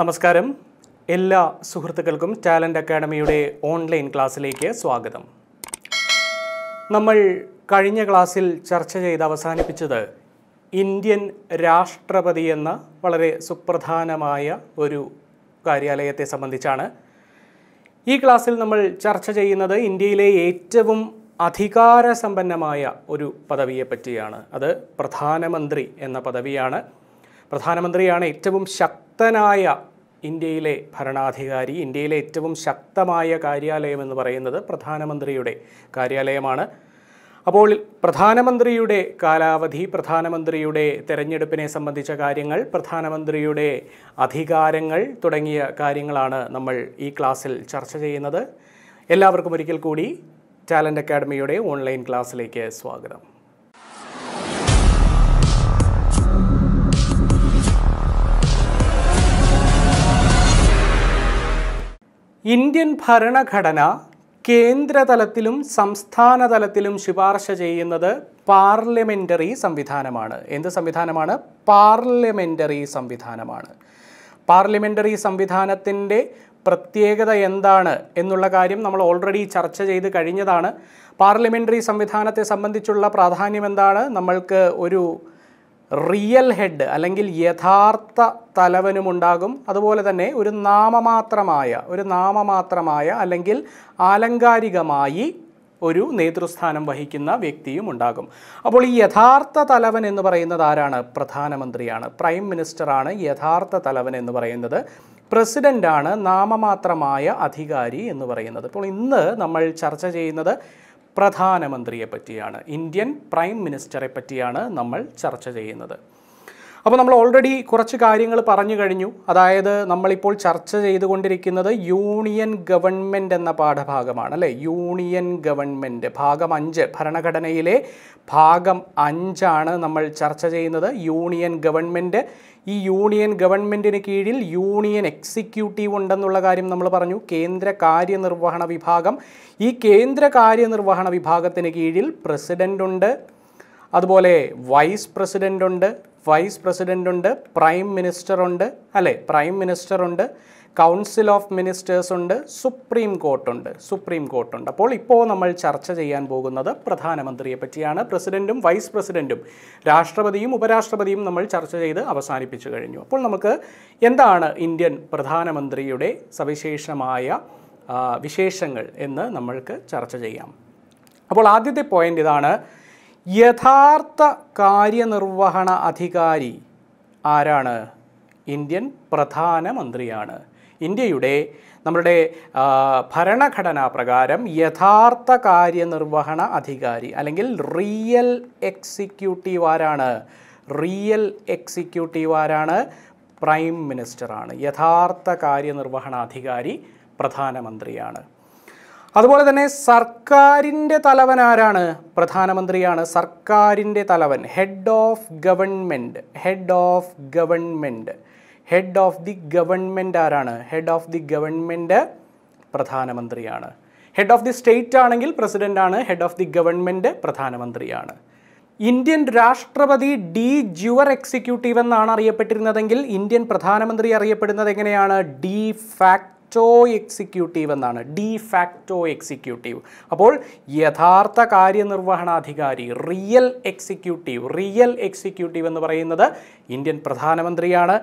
നമസ്കാരം എല്ലാ സുഹൃത്തുക്കൾക്കും ടാലൻ്റ് അക്കാഡമിയുടെ ഓൺലൈൻ ക്ലാസ്സിലേക്ക് സ്വാഗതം നമ്മൾ കഴിഞ്ഞ ക്ലാസ്സിൽ ചർച്ച ചെയ്ത് അവസാനിപ്പിച്ചത് ഇന്ത്യൻ രാഷ്ട്രപതി എന്ന വളരെ സുപ്രധാനമായ ഒരു കാര്യാലയത്തെ സംബന്ധിച്ചാണ് ഈ ക്ലാസ്സിൽ നമ്മൾ ചർച്ച ചെയ്യുന്നത് ഇന്ത്യയിലെ ഏറ്റവും അധികാരസമ്പന്നമായ ഒരു പദവിയെ പറ്റിയാണ് അത് പ്രധാനമന്ത്രി എന്ന പദവിയാണ് പ്രധാനമന്ത്രിയാണ് ഏറ്റവും ശക്തനായ ഇന്ത്യയിലെ ഭരണാധികാരി ഇന്ത്യയിലെ ഏറ്റവും ശക്തമായ കാര്യാലയം എന്ന് പറയുന്നത് പ്രധാനമന്ത്രിയുടെ കാര്യാലയമാണ് അപ്പോൾ പ്രധാനമന്ത്രിയുടെ കാലാവധി പ്രധാനമന്ത്രിയുടെ തെരഞ്ഞെടുപ്പിനെ സംബന്ധിച്ച കാര്യങ്ങൾ പ്രധാനമന്ത്രിയുടെ അധികാരങ്ങൾ തുടങ്ങിയ കാര്യങ്ങളാണ് നമ്മൾ ഈ ക്ലാസ്സിൽ ചർച്ച ചെയ്യുന്നത് എല്ലാവർക്കും ഒരിക്കൽ കൂടി ടാലൻറ്റ് അക്കാഡമിയുടെ ഓൺലൈൻ ക്ലാസ്സിലേക്ക് സ്വാഗതം ഇന്ത്യൻ ഭരണഘടന കേന്ദ്രതലത്തിലും സംസ്ഥാന തലത്തിലും ശുപാർശ ചെയ്യുന്നത് പാർലമെൻ്ററി സംവിധാനമാണ് എന്ത് സംവിധാനമാണ് പാർലമെൻ്ററി സംവിധാനമാണ് പാർലമെൻ്ററി സംവിധാനത്തിൻ്റെ പ്രത്യേകത എന്താണ് എന്നുള്ള കാര്യം നമ്മൾ ഓൾറെഡി ചർച്ച ചെയ്ത് കഴിഞ്ഞതാണ് പാർലമെൻ്ററി സംവിധാനത്തെ സംബന്ധിച്ചുള്ള പ്രാധാന്യം എന്താണ് നമ്മൾക്ക് ഒരു റിയൽ ഹെഡ് അല്ലെങ്കിൽ യഥാർത്ഥ തലവനുമുണ്ടാകും അതുപോലെ തന്നെ ഒരു നാമമാത്രമായ ഒരു നാമമാത്രമായ അല്ലെങ്കിൽ ആലങ്കാരികമായി ഒരു നേതൃസ്ഥാനം വഹിക്കുന്ന വ്യക്തിയും ഉണ്ടാകും അപ്പോൾ ഈ യഥാർത്ഥ തലവൻ എന്ന് പറയുന്നത് ആരാണ് പ്രധാനമന്ത്രിയാണ് പ്രൈം മിനിസ്റ്ററാണ് യഥാർത്ഥ തലവൻ എന്ന് പറയുന്നത് പ്രസിഡൻ്റാണ് നാമമാത്രമായ അധികാരി എന്ന് പറയുന്നത് അപ്പോൾ ഇന്ന് നമ്മൾ ചർച്ച ചെയ്യുന്നത് പ്രധാനമന്ത്രിയെ പറ്റിയാണ് ഇന്ത്യൻ പ്രൈം മിനിസ്റ്ററെ പറ്റിയാണ് നമ്മൾ ചർച്ച ചെയ്യുന്നത് അപ്പോൾ നമ്മൾ ഓൾറെഡി കുറച്ച് കാര്യങ്ങൾ പറഞ്ഞു കഴിഞ്ഞു അതായത് നമ്മളിപ്പോൾ ചർച്ച ചെയ്തുകൊണ്ടിരിക്കുന്നത് യൂണിയൻ ഗവൺമെൻറ് എന്ന പാഠഭാഗമാണ് അല്ലേ യൂണിയൻ ഗവൺമെൻറ് ഭാഗം അഞ്ച് ഭരണഘടനയിലെ ഭാഗം അഞ്ചാണ് നമ്മൾ ചർച്ച ചെയ്യുന്നത് യൂണിയൻ ഗവൺമെൻറ് ഈ യൂണിയൻ ഗവൺമെൻറ്റിന് കീഴിൽ യൂണിയൻ എക്സിക്യൂട്ടീവ് ഉണ്ടെന്നുള്ള കാര്യം നമ്മൾ പറഞ്ഞു കേന്ദ്ര കാര്യനിർവഹണ വിഭാഗം ഈ കേന്ദ്ര കാര്യനിർവഹണ വിഭാഗത്തിന് കീഴിൽ പ്രസിഡൻ്റുണ്ട് അതുപോലെ വൈസ് പ്രസിഡൻ്റുണ്ട് വൈസ് പ്രസിഡന്റ് ഉണ്ട് പ്രൈം മിനിസ്റ്റർ ഉണ്ട് അല്ലേ പ്രൈം മിനിസ്റ്റർ ഉണ്ട് കൗൺസിൽ ഓഫ് മിനിസ്റ്റേഴ്സ് ഉണ്ട് സുപ്രീം കോർട്ടുണ്ട് സുപ്രീം കോർട്ടുണ്ട് അപ്പോൾ ഇപ്പോൾ നമ്മൾ ചർച്ച ചെയ്യാൻ പോകുന്നത് പ്രധാനമന്ത്രിയെ പറ്റിയാണ് പ്രസിഡൻറ്റും വൈസ് പ്രസിഡൻറ്റും രാഷ്ട്രപതിയും ഉപരാഷ്ട്രപതിയും നമ്മൾ ചർച്ച ചെയ്ത് അവസാനിപ്പിച്ചു കഴിഞ്ഞു അപ്പോൾ നമുക്ക് എന്താണ് ഇന്ത്യൻ പ്രധാനമന്ത്രിയുടെ സവിശേഷമായ വിശേഷങ്ങൾ എന്ന് നമ്മൾക്ക് ചർച്ച ചെയ്യാം അപ്പോൾ ആദ്യത്തെ പോയിൻ്റ് ഇതാണ് യഥാർത്ഥ കാര്യനിർവഹണ അധികാരി ആരാണ് ഇന്ത്യൻ പ്രധാനമന്ത്രിയാണ് ഇന്ത്യയുടെ നമ്മുടെ ഭരണഘടനാ പ്രകാരം യഥാർത്ഥ കാര്യനിർവഹണ അധികാരി അല്ലെങ്കിൽ റിയൽ എക്സിക്യൂട്ടീവ് ആരാണ് റിയൽ എക്സിക്യൂട്ടീവ് ആരാണ് പ്രൈം മിനിസ്റ്ററാണ് യഥാർത്ഥ കാര്യനിർവഹണാധികാരി പ്രധാനമന്ത്രിയാണ് അതുപോലെ തന്നെ സർക്കാരിൻ്റെ തലവൻ ആരാണ് പ്രധാനമന്ത്രിയാണ് സർക്കാരിൻ്റെ തലവൻ head of government head of government head of the government ആരാണ് ഹെഡ് ഓഫ് ദി ഗവൺമെൻറ് പ്രധാനമന്ത്രിയാണ് ഹെഡ് ഓഫ് ദി സ്റ്റേറ്റ് ആണെങ്കിൽ പ്രസിഡൻ്റ് ആണ് ഹെഡ് ഓഫ് ദി ഗവൺമെൻറ് പ്രധാനമന്ത്രിയാണ് ഇന്ത്യൻ രാഷ്ട്രപതി ഡി ജുവർ എക്സിക്യൂട്ടീവ് എന്നാണ് അറിയപ്പെട്ടിരുന്നതെങ്കിൽ ഇന്ത്യൻ പ്രധാനമന്ത്രി അറിയപ്പെടുന്നത് എങ്ങനെയാണ് ഡി ഫാക്ട് ഫാക്റ്റോ എക്സിക്യൂട്ടീവ് എന്നാണ് ഡി ഫാക്റ്റോ എക്സിക്യൂട്ടീവ് അപ്പോൾ യഥാർത്ഥ കാര്യനിർവഹണാധികാരി റിയൽ എക്സിക്യൂട്ടീവ് റിയൽ എക്സിക്യൂട്ടീവ് എന്ന് പറയുന്നത് ഇന്ത്യൻ പ്രധാനമന്ത്രിയാണ്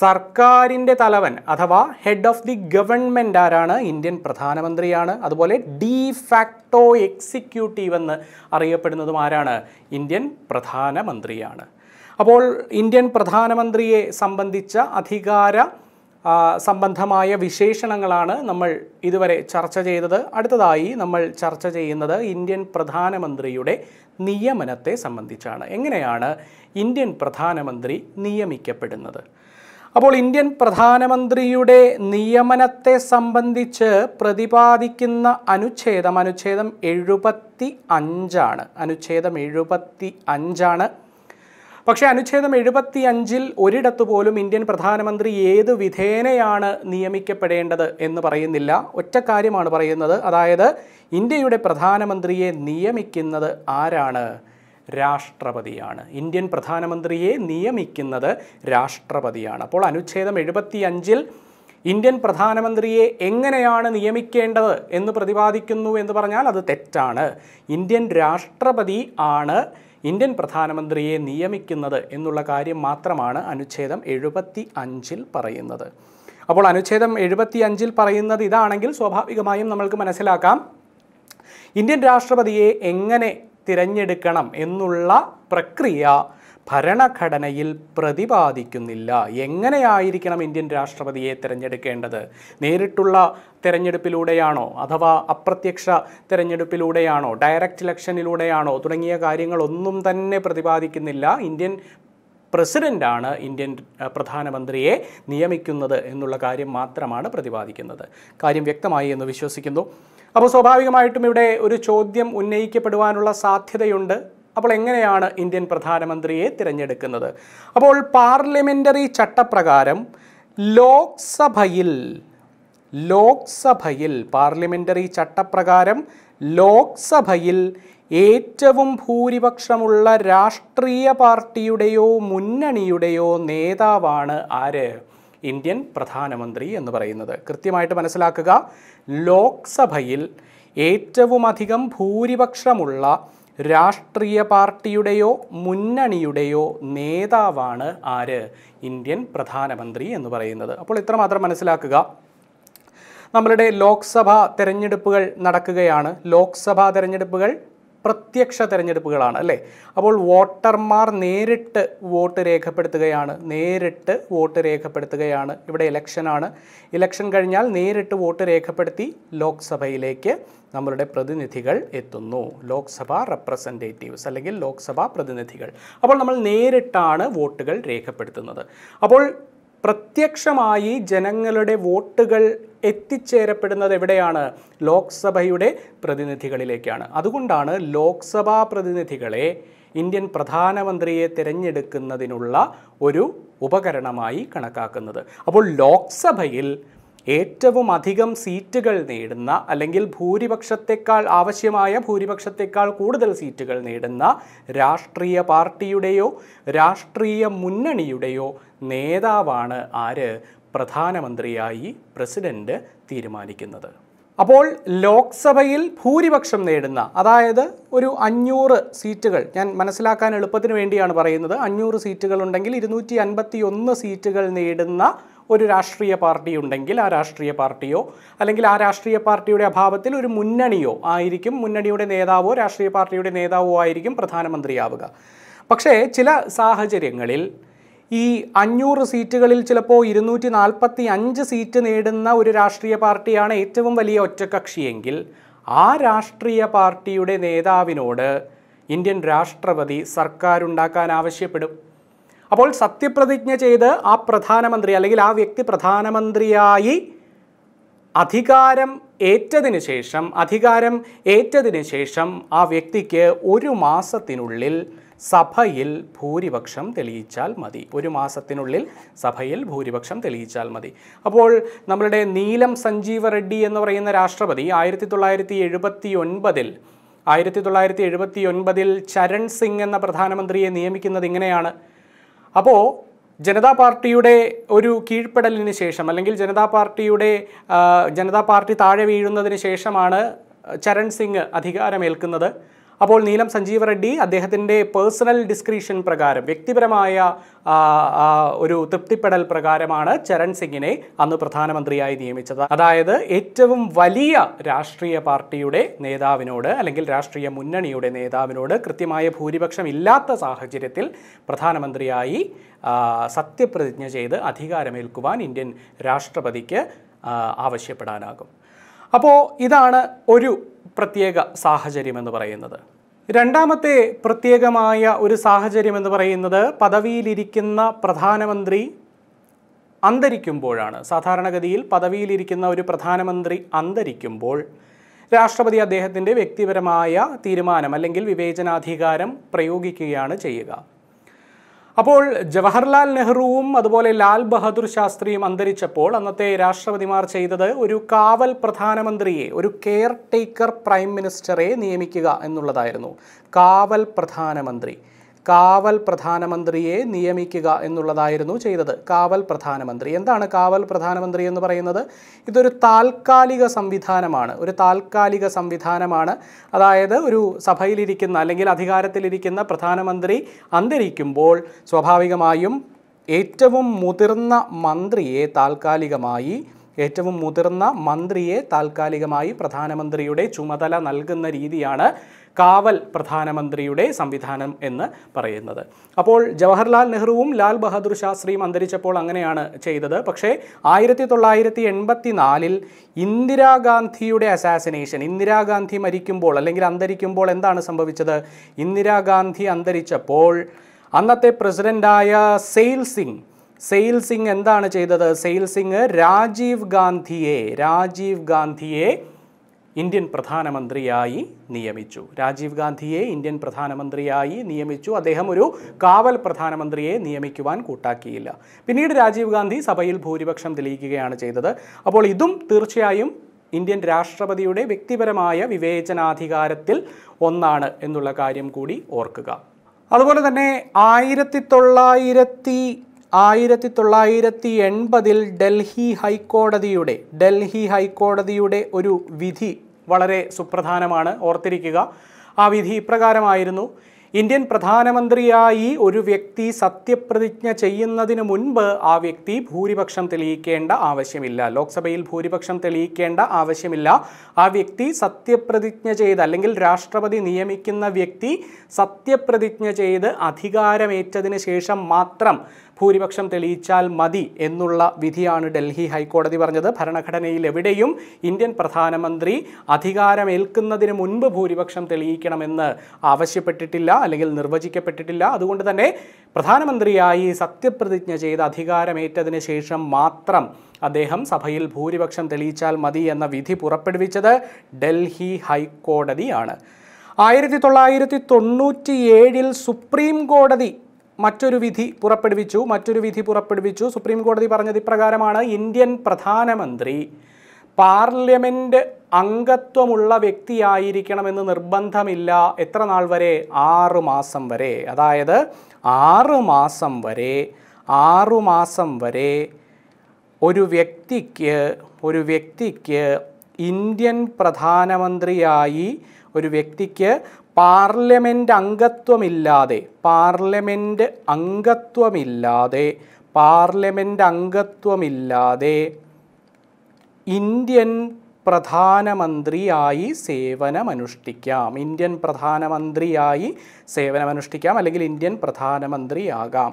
സർക്കാരിൻ്റെ തലവൻ അഥവാ ഹെഡ് ഓഫ് ദി ഗവൺമെൻറ് ആരാണ് ഇന്ത്യൻ പ്രധാനമന്ത്രിയാണ് അതുപോലെ ഡി ഫാക്ടോ എക്സിക്യൂട്ടീവ് എന്ന് അറിയപ്പെടുന്നതും ആരാണ് ഇന്ത്യൻ പ്രധാനമന്ത്രിയാണ് അപ്പോൾ ഇന്ത്യൻ പ്രധാനമന്ത്രിയെ സംബന്ധിച്ച അധികാര സംബന്ധമായ വിശേഷണങ്ങളാണ് നമ്മൾ ഇതുവരെ ചർച്ച ചെയ്തത് അടുത്തതായി നമ്മൾ ചർച്ച ചെയ്യുന്നത് ഇന്ത്യൻ പ്രധാനമന്ത്രിയുടെ നിയമനത്തെ സംബന്ധിച്ചാണ് എങ്ങനെയാണ് ഇന്ത്യൻ പ്രധാനമന്ത്രി നിയമിക്കപ്പെടുന്നത് അപ്പോൾ ഇന്ത്യൻ പ്രധാനമന്ത്രിയുടെ നിയമനത്തെ സംബന്ധിച്ച് പ്രതിപാദിക്കുന്ന അനുച്ഛേദം അനുച്ഛേദം എഴുപത്തി അഞ്ചാണ് അനുച്ഛേദം എഴുപത്തി അഞ്ചാണ് പക്ഷേ അനുച്ഛേദം എഴുപത്തി അഞ്ചിൽ ഒരിടത്തു പോലും ഇന്ത്യൻ പ്രധാനമന്ത്രി ഏത് വിധേനയാണ് നിയമിക്കപ്പെടേണ്ടത് എന്ന് പറയുന്നില്ല ഒറ്റ കാര്യമാണ് പറയുന്നത് അതായത് ഇന്ത്യയുടെ പ്രധാനമന്ത്രിയെ നിയമിക്കുന്നത് ആരാണ് രാഷ്ട്രപതിയാണ് ഇന്ത്യൻ പ്രധാനമന്ത്രിയെ നിയമിക്കുന്നത് രാഷ്ട്രപതിയാണ് അപ്പോൾ അനുച്ഛേദം എഴുപത്തി അഞ്ചിൽ ഇന്ത്യൻ പ്രധാനമന്ത്രിയെ എങ്ങനെയാണ് നിയമിക്കേണ്ടത് എന്ന് പ്രതിപാദിക്കുന്നു എന്ന് പറഞ്ഞാൽ അത് തെറ്റാണ് ഇന്ത്യൻ രാഷ്ട്രപതി ആണ് ഇന്ത്യൻ പ്രധാനമന്ത്രിയെ നിയമിക്കുന്നത് എന്നുള്ള കാര്യം മാത്രമാണ് അനുച്ഛേദം എഴുപത്തി അഞ്ചിൽ പറയുന്നത് അപ്പോൾ അനുച്ഛേദം എഴുപത്തി അഞ്ചിൽ പറയുന്നത് ഇതാണെങ്കിൽ സ്വാഭാവികമായും നമ്മൾക്ക് മനസ്സിലാക്കാം ഇന്ത്യൻ രാഷ്ട്രപതിയെ എങ്ങനെ തിരഞ്ഞെടുക്കണം എന്നുള്ള പ്രക്രിയ ഭരണഘടനയിൽ പ്രതിപാദിക്കുന്നില്ല എങ്ങനെയായിരിക്കണം ഇന്ത്യൻ രാഷ്ട്രപതിയെ തിരഞ്ഞെടുക്കേണ്ടത് നേരിട്ടുള്ള തിരഞ്ഞെടുപ്പിലൂടെയാണോ അഥവാ അപ്രത്യക്ഷ തിരഞ്ഞെടുപ്പിലൂടെയാണോ ഡയറക്റ്റ് ഇലക്ഷനിലൂടെയാണോ തുടങ്ങിയ കാര്യങ്ങളൊന്നും തന്നെ പ്രതിപാദിക്കുന്നില്ല ഇന്ത്യൻ പ്രസിഡൻ്റാണ് ഇന്ത്യൻ പ്രധാനമന്ത്രിയെ നിയമിക്കുന്നത് എന്നുള്ള കാര്യം മാത്രമാണ് പ്രതിപാദിക്കുന്നത് കാര്യം വ്യക്തമായി എന്ന് വിശ്വസിക്കുന്നു അപ്പോൾ സ്വാഭാവികമായിട്ടും ഇവിടെ ഒരു ചോദ്യം ഉന്നയിക്കപ്പെടുവാനുള്ള സാധ്യതയുണ്ട് അപ്പോൾ എങ്ങനെയാണ് ഇന്ത്യൻ പ്രധാനമന്ത്രിയെ തിരഞ്ഞെടുക്കുന്നത് അപ്പോൾ പാർലമെൻ്ററി ചട്ടപ്രകാരം ലോക്സഭയിൽ ലോക്സഭയിൽ പാർലമെൻ്ററി ചട്ടപ്രകാരം ലോക്സഭയിൽ ഏറ്റവും ഭൂരിപക്ഷമുള്ള രാഷ്ട്രീയ പാർട്ടിയുടെയോ മുന്നണിയുടെയോ നേതാവാണ് ആര് ഇന്ത്യൻ പ്രധാനമന്ത്രി എന്ന് പറയുന്നത് കൃത്യമായിട്ട് മനസ്സിലാക്കുക ലോക്സഭയിൽ ഏറ്റവുമധികം ഭൂരിപക്ഷമുള്ള രാഷ്ട്രീയ പാർട്ടിയുടെയോ മുന്നണിയുടെയോ നേതാവാണ് ആര് ഇന്ത്യൻ പ്രധാനമന്ത്രി എന്ന് പറയുന്നത് അപ്പോൾ ഇത്രമാത്രം മനസ്സിലാക്കുക നമ്മളുടെ ലോക്സഭാ തെരഞ്ഞെടുപ്പുകൾ നടക്കുകയാണ് ലോക്സഭാ തെരഞ്ഞെടുപ്പുകൾ പ്രത്യക്ഷ തെരഞ്ഞെടുപ്പുകളാണ് അല്ലേ അപ്പോൾ വോട്ടർമാർ നേരിട്ട് വോട്ട് രേഖപ്പെടുത്തുകയാണ് നേരിട്ട് വോട്ട് രേഖപ്പെടുത്തുകയാണ് ഇവിടെ ഇലക്ഷനാണ് ഇലക്ഷൻ കഴിഞ്ഞാൽ നേരിട്ട് വോട്ട് രേഖപ്പെടുത്തി ലോക്സഭയിലേക്ക് നമ്മളുടെ പ്രതിനിധികൾ എത്തുന്നു ലോക്സഭ റെപ്രസെൻറ്റേറ്റീവ്സ് അല്ലെങ്കിൽ ലോക്സഭാ പ്രതിനിധികൾ അപ്പോൾ നമ്മൾ നേരിട്ടാണ് വോട്ടുകൾ രേഖപ്പെടുത്തുന്നത് അപ്പോൾ പ്രത്യക്ഷമായി ജനങ്ങളുടെ വോട്ടുകൾ എത്തിച്ചേരപ്പെടുന്നത് എവിടെയാണ് ലോക്സഭയുടെ പ്രതിനിധികളിലേക്കാണ് അതുകൊണ്ടാണ് ലോക്സഭാ പ്രതിനിധികളെ ഇന്ത്യൻ പ്രധാനമന്ത്രിയെ തിരഞ്ഞെടുക്കുന്നതിനുള്ള ഒരു ഉപകരണമായി കണക്കാക്കുന്നത് അപ്പോൾ ലോക്സഭയിൽ ഏറ്റവും അധികം സീറ്റുകൾ നേടുന്ന അല്ലെങ്കിൽ ഭൂരിപക്ഷത്തെക്കാൾ ആവശ്യമായ ഭൂരിപക്ഷത്തെക്കാൾ കൂടുതൽ സീറ്റുകൾ നേടുന്ന രാഷ്ട്രീയ പാർട്ടിയുടെയോ രാഷ്ട്രീയ മുന്നണിയുടെയോ നേതാവാണ് ആര് പ്രധാനമന്ത്രിയായി പ്രസിഡന്റ് തീരുമാനിക്കുന്നത് അപ്പോൾ ലോക്സഭയിൽ ഭൂരിപക്ഷം നേടുന്ന അതായത് ഒരു അഞ്ഞൂറ് സീറ്റുകൾ ഞാൻ മനസ്സിലാക്കാൻ എളുപ്പത്തിന് വേണ്ടിയാണ് പറയുന്നത് അഞ്ഞൂറ് സീറ്റുകൾ ഉണ്ടെങ്കിൽ ഇരുന്നൂറ്റി അൻപത്തി ഒന്ന് സീറ്റുകൾ നേടുന്ന ഒരു രാഷ്ട്രീയ പാർട്ടി ഉണ്ടെങ്കിൽ ആ രാഷ്ട്രീയ പാർട്ടിയോ അല്ലെങ്കിൽ ആ രാഷ്ട്രീയ പാർട്ടിയുടെ അഭാവത്തിൽ ഒരു മുന്നണിയോ ആയിരിക്കും മുന്നണിയുടെ നേതാവോ രാഷ്ട്രീയ പാർട്ടിയുടെ നേതാവോ ആയിരിക്കും പ്രധാനമന്ത്രിയാവുക പക്ഷേ ചില സാഹചര്യങ്ങളിൽ ഈ അഞ്ഞൂറ് സീറ്റുകളിൽ ചിലപ്പോൾ ഇരുന്നൂറ്റി നാൽപ്പത്തി അഞ്ച് സീറ്റ് നേടുന്ന ഒരു രാഷ്ട്രീയ പാർട്ടിയാണ് ഏറ്റവും വലിയ ഒറ്റക്കക്ഷിയെങ്കിൽ ആ രാഷ്ട്രീയ പാർട്ടിയുടെ നേതാവിനോട് ഇന്ത്യൻ രാഷ്ട്രപതി സർക്കാരുണ്ടാക്കാൻ ആവശ്യപ്പെടും അപ്പോൾ സത്യപ്രതിജ്ഞ ചെയ്ത് ആ പ്രധാനമന്ത്രി അല്ലെങ്കിൽ ആ വ്യക്തി പ്രധാനമന്ത്രിയായി അധികാരം ഏറ്റതിന് ശേഷം അധികാരം ഏറ്റതിന് ശേഷം ആ വ്യക്തിക്ക് ഒരു മാസത്തിനുള്ളിൽ സഭയിൽ ഭൂരിപക്ഷം തെളിയിച്ചാൽ മതി ഒരു മാസത്തിനുള്ളിൽ സഭയിൽ ഭൂരിപക്ഷം തെളിയിച്ചാൽ മതി അപ്പോൾ നമ്മളുടെ നീലം സഞ്ജീവ റെഡ്ഡി എന്ന് പറയുന്ന രാഷ്ട്രപതി ആയിരത്തി തൊള്ളായിരത്തി എഴുപത്തി ഒൻപതിൽ ആയിരത്തി തൊള്ളായിരത്തി എഴുപത്തി ഒൻപതിൽ ചരൺ സിംഗ് എന്ന പ്രധാനമന്ത്രിയെ നിയമിക്കുന്നത് ഇങ്ങനെയാണ് അപ്പോൾ ജനതാ പാർട്ടിയുടെ ഒരു കീഴ്പ്പെടലിന് ശേഷം അല്ലെങ്കിൽ ജനതാ പാർട്ടിയുടെ ജനതാ പാർട്ടി താഴെ വീഴുന്നതിന് ശേഷമാണ് ചരൺ സിംഗ് അധികാരമേൽക്കുന്നത് അപ്പോൾ നീലം സഞ്ജീവ റെഡ്ഡി അദ്ദേഹത്തിൻ്റെ പേഴ്സണൽ ഡിസ്ക്രിപ്ഷൻ പ്രകാരം വ്യക്തിപരമായ ഒരു തൃപ്തിപ്പെടൽ പ്രകാരമാണ് ചരൺ സിംഗിനെ അന്ന് പ്രധാനമന്ത്രിയായി നിയമിച്ചത് അതായത് ഏറ്റവും വലിയ രാഷ്ട്രീയ പാർട്ടിയുടെ നേതാവിനോട് അല്ലെങ്കിൽ രാഷ്ട്രീയ മുന്നണിയുടെ നേതാവിനോട് കൃത്യമായ ഭൂരിപക്ഷം ഇല്ലാത്ത സാഹചര്യത്തിൽ പ്രധാനമന്ത്രിയായി സത്യപ്രതിജ്ഞ ചെയ്ത് അധികാരമേൽക്കുവാൻ ഇന്ത്യൻ രാഷ്ട്രപതിക്ക് ആവശ്യപ്പെടാനാകും അപ്പോൾ ഇതാണ് ഒരു പ്രത്യേക സാഹചര്യം എന്ന് പറയുന്നത് രണ്ടാമത്തെ പ്രത്യേകമായ ഒരു സാഹചര്യം എന്ന് പറയുന്നത് പദവിയിലിരിക്കുന്ന പ്രധാനമന്ത്രി അന്തരിക്കുമ്പോഴാണ് സാധാരണഗതിയിൽ പദവിയിലിരിക്കുന്ന ഒരു പ്രധാനമന്ത്രി അന്തരിക്കുമ്പോൾ രാഷ്ട്രപതി അദ്ദേഹത്തിൻ്റെ വ്യക്തിപരമായ തീരുമാനം അല്ലെങ്കിൽ വിവേചനാധികാരം പ്രയോഗിക്കുകയാണ് ചെയ്യുക അപ്പോൾ ജവഹർലാൽ നെഹ്റുവും അതുപോലെ ലാൽ ബഹദൂർ ശാസ്ത്രിയും അന്തരിച്ചപ്പോൾ അന്നത്തെ രാഷ്ട്രപതിമാർ ചെയ്തത് ഒരു കാവൽ പ്രധാനമന്ത്രിയെ ഒരു കെയർ ടേക്കർ പ്രൈം മിനിസ്റ്ററെ നിയമിക്കുക എന്നുള്ളതായിരുന്നു കാവൽ പ്രധാനമന്ത്രി കാവൽ പ്രധാനമന്ത്രിയെ നിയമിക്കുക എന്നുള്ളതായിരുന്നു ചെയ്തത് കാവൽ പ്രധാനമന്ത്രി എന്താണ് കാവൽ പ്രധാനമന്ത്രി എന്ന് പറയുന്നത് ഇതൊരു താൽക്കാലിക സംവിധാനമാണ് ഒരു താൽക്കാലിക സംവിധാനമാണ് അതായത് ഒരു സഭയിലിരിക്കുന്ന അല്ലെങ്കിൽ അധികാരത്തിലിരിക്കുന്ന പ്രധാനമന്ത്രി അന്തരിക്കുമ്പോൾ സ്വാഭാവികമായും ഏറ്റവും മുതിർന്ന മന്ത്രിയെ താൽക്കാലികമായി ഏറ്റവും മുതിർന്ന മന്ത്രിയെ താൽക്കാലികമായി പ്രധാനമന്ത്രിയുടെ ചുമതല നൽകുന്ന രീതിയാണ് കാവൽ പ്രധാനമന്ത്രിയുടെ സംവിധാനം എന്ന് പറയുന്നത് അപ്പോൾ ജവഹർലാൽ നെഹ്റുവും ലാൽ ബഹദൂർ ശാസ്ത്രിയും അന്തരിച്ചപ്പോൾ അങ്ങനെയാണ് ചെയ്തത് പക്ഷേ ആയിരത്തി തൊള്ളായിരത്തി എൺപത്തി നാലിൽ ഇന്ദിരാഗാന്ധിയുടെ അസാസിനേഷൻ ഇന്ദിരാഗാന്ധി മരിക്കുമ്പോൾ അല്ലെങ്കിൽ അന്തരിക്കുമ്പോൾ എന്താണ് സംഭവിച്ചത് ഇന്ദിരാഗാന്ധി അന്തരിച്ചപ്പോൾ അന്നത്തെ പ്രസിഡൻ്റായ സെയിൽ സിംഗ് സെയിൽ സിംഗ് എന്താണ് ചെയ്തത് സെയിൽ സിംഗ് രാജീവ് ഗാന്ധിയെ രാജീവ് ഗാന്ധിയെ ഇന്ത്യൻ പ്രധാനമന്ത്രിയായി നിയമിച്ചു രാജീവ് ഗാന്ധിയെ ഇന്ത്യൻ പ്രധാനമന്ത്രിയായി നിയമിച്ചു അദ്ദേഹം ഒരു കാവൽ പ്രധാനമന്ത്രിയെ നിയമിക്കുവാൻ കൂട്ടാക്കിയില്ല പിന്നീട് രാജീവ് ഗാന്ധി സഭയിൽ ഭൂരിപക്ഷം തെളിയിക്കുകയാണ് ചെയ്തത് അപ്പോൾ ഇതും തീർച്ചയായും ഇന്ത്യൻ രാഷ്ട്രപതിയുടെ വ്യക്തിപരമായ വിവേചനാധികാരത്തിൽ ഒന്നാണ് എന്നുള്ള കാര്യം കൂടി ഓർക്കുക അതുപോലെ തന്നെ ആയിരത്തി തൊള്ളായിരത്തി ആയിരത്തി തൊള്ളായിരത്തി എൺപതിൽ ഡൽഹി ഹൈക്കോടതിയുടെ ഡൽഹി ഹൈക്കോടതിയുടെ ഒരു വിധി വളരെ സുപ്രധാനമാണ് ഓർത്തിരിക്കുക ആ വിധി ഇപ്രകാരമായിരുന്നു ഇന്ത്യൻ പ്രധാനമന്ത്രിയായി ഒരു വ്യക്തി സത്യപ്രതിജ്ഞ ചെയ്യുന്നതിന് മുൻപ് ആ വ്യക്തി ഭൂരിപക്ഷം തെളിയിക്കേണ്ട ആവശ്യമില്ല ലോക്സഭയിൽ ഭൂരിപക്ഷം തെളിയിക്കേണ്ട ആവശ്യമില്ല ആ വ്യക്തി സത്യപ്രതിജ്ഞ ചെയ്ത് അല്ലെങ്കിൽ രാഷ്ട്രപതി നിയമിക്കുന്ന വ്യക്തി സത്യപ്രതിജ്ഞ ചെയ്ത് അധികാരമേറ്റതിന് ശേഷം മാത്രം ഭൂരിപക്ഷം തെളിയിച്ചാൽ മതി എന്നുള്ള വിധിയാണ് ഡൽഹി ഹൈക്കോടതി പറഞ്ഞത് ഭരണഘടനയിൽ എവിടെയും ഇന്ത്യൻ പ്രധാനമന്ത്രി അധികാരമേൽക്കുന്നതിന് മുൻപ് ഭൂരിപക്ഷം തെളിയിക്കണമെന്ന് ആവശ്യപ്പെട്ടിട്ടില്ല അല്ലെങ്കിൽ നിർവചിക്കപ്പെട്ടിട്ടില്ല അതുകൊണ്ട് തന്നെ പ്രധാനമന്ത്രിയായി സത്യപ്രതിജ്ഞ ചെയ്ത് അധികാരമേറ്റതിന് ശേഷം മാത്രം അദ്ദേഹം സഭയിൽ ഭൂരിപക്ഷം തെളിയിച്ചാൽ മതി എന്ന വിധി പുറപ്പെടുവിച്ചത് ഡൽഹി ഹൈക്കോടതിയാണ് ആയിരത്തി തൊള്ളായിരത്തി തൊണ്ണൂറ്റിയേഴിൽ സുപ്രീം കോടതി മറ്റൊരു വിധി പുറപ്പെടുവിച്ചു മറ്റൊരു വിധി പുറപ്പെടുവിച്ചു സുപ്രീം കോടതി പറഞ്ഞത് ഇപ്രകാരമാണ് ഇന്ത്യൻ പ്രധാനമന്ത്രി പാർലമെൻറ്റ് അംഗത്വമുള്ള വ്യക്തിയായിരിക്കണമെന്ന് നിർബന്ധമില്ല എത്ര നാൾ വരെ ആറു മാസം വരെ അതായത് ആറു മാസം വരെ ആറു മാസം വരെ ഒരു വ്യക്തിക്ക് ഒരു വ്യക്തിക്ക് ഇന്ത്യൻ പ്രധാനമന്ത്രിയായി ഒരു വ്യക്തിക്ക് പാർലമെൻ്റ് അംഗത്വമില്ലാതെ പാർലമെൻ്റ് അംഗത്വമില്ലാതെ പാർലമെൻ്റ് അംഗത്വമില്ലാതെ ഇന്ത്യൻ പ്രധാനമന്ത്രിയായി സേവനമനുഷ്ഠിക്കാം ഇന്ത്യൻ പ്രധാനമന്ത്രിയായി സേവനമനുഷ്ഠിക്കാം അല്ലെങ്കിൽ ഇന്ത്യൻ പ്രധാനമന്ത്രിയാകാം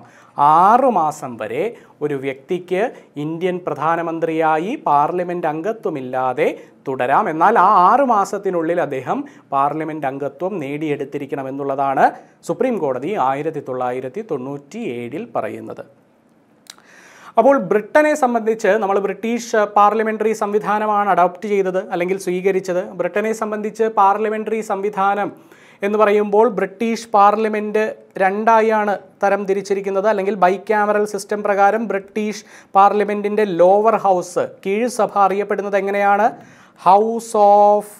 ആറുമാസം വരെ ഒരു വ്യക്തിക്ക് ഇന്ത്യൻ പ്രധാനമന്ത്രിയായി പാർലമെൻ്റ് അംഗത്വമില്ലാതെ തുടരാം എന്നാൽ ആ ആറു മാസത്തിനുള്ളിൽ അദ്ദേഹം പാർലമെൻ്റ് അംഗത്വം നേടിയെടുത്തിരിക്കണമെന്നുള്ളതാണ് സുപ്രീം കോടതി ആയിരത്തി തൊള്ളായിരത്തി തൊണ്ണൂറ്റി ഏഴിൽ പറയുന്നത് അപ്പോൾ ബ്രിട്ടനെ സംബന്ധിച്ച് നമ്മൾ ബ്രിട്ടീഷ് പാർലമെൻ്ററി സംവിധാനമാണ് അഡോപ്റ്റ് ചെയ്തത് അല്ലെങ്കിൽ സ്വീകരിച്ചത് ബ്രിട്ടനെ സംബന്ധിച്ച് പാർലമെൻ്ററി സംവിധാനം എന്ന് പറയുമ്പോൾ ബ്രിട്ടീഷ് പാർലമെൻറ്റ് രണ്ടായാണ് തരം തിരിച്ചിരിക്കുന്നത് അല്ലെങ്കിൽ ബൈക്യാമറൽ സിസ്റ്റം പ്രകാരം ബ്രിട്ടീഷ് പാർലമെൻറ്റിൻ്റെ ലോവർ ഹൗസ് കീഴ്സഭ അറിയപ്പെടുന്നത് എങ്ങനെയാണ് ഹൗസ് ഓഫ്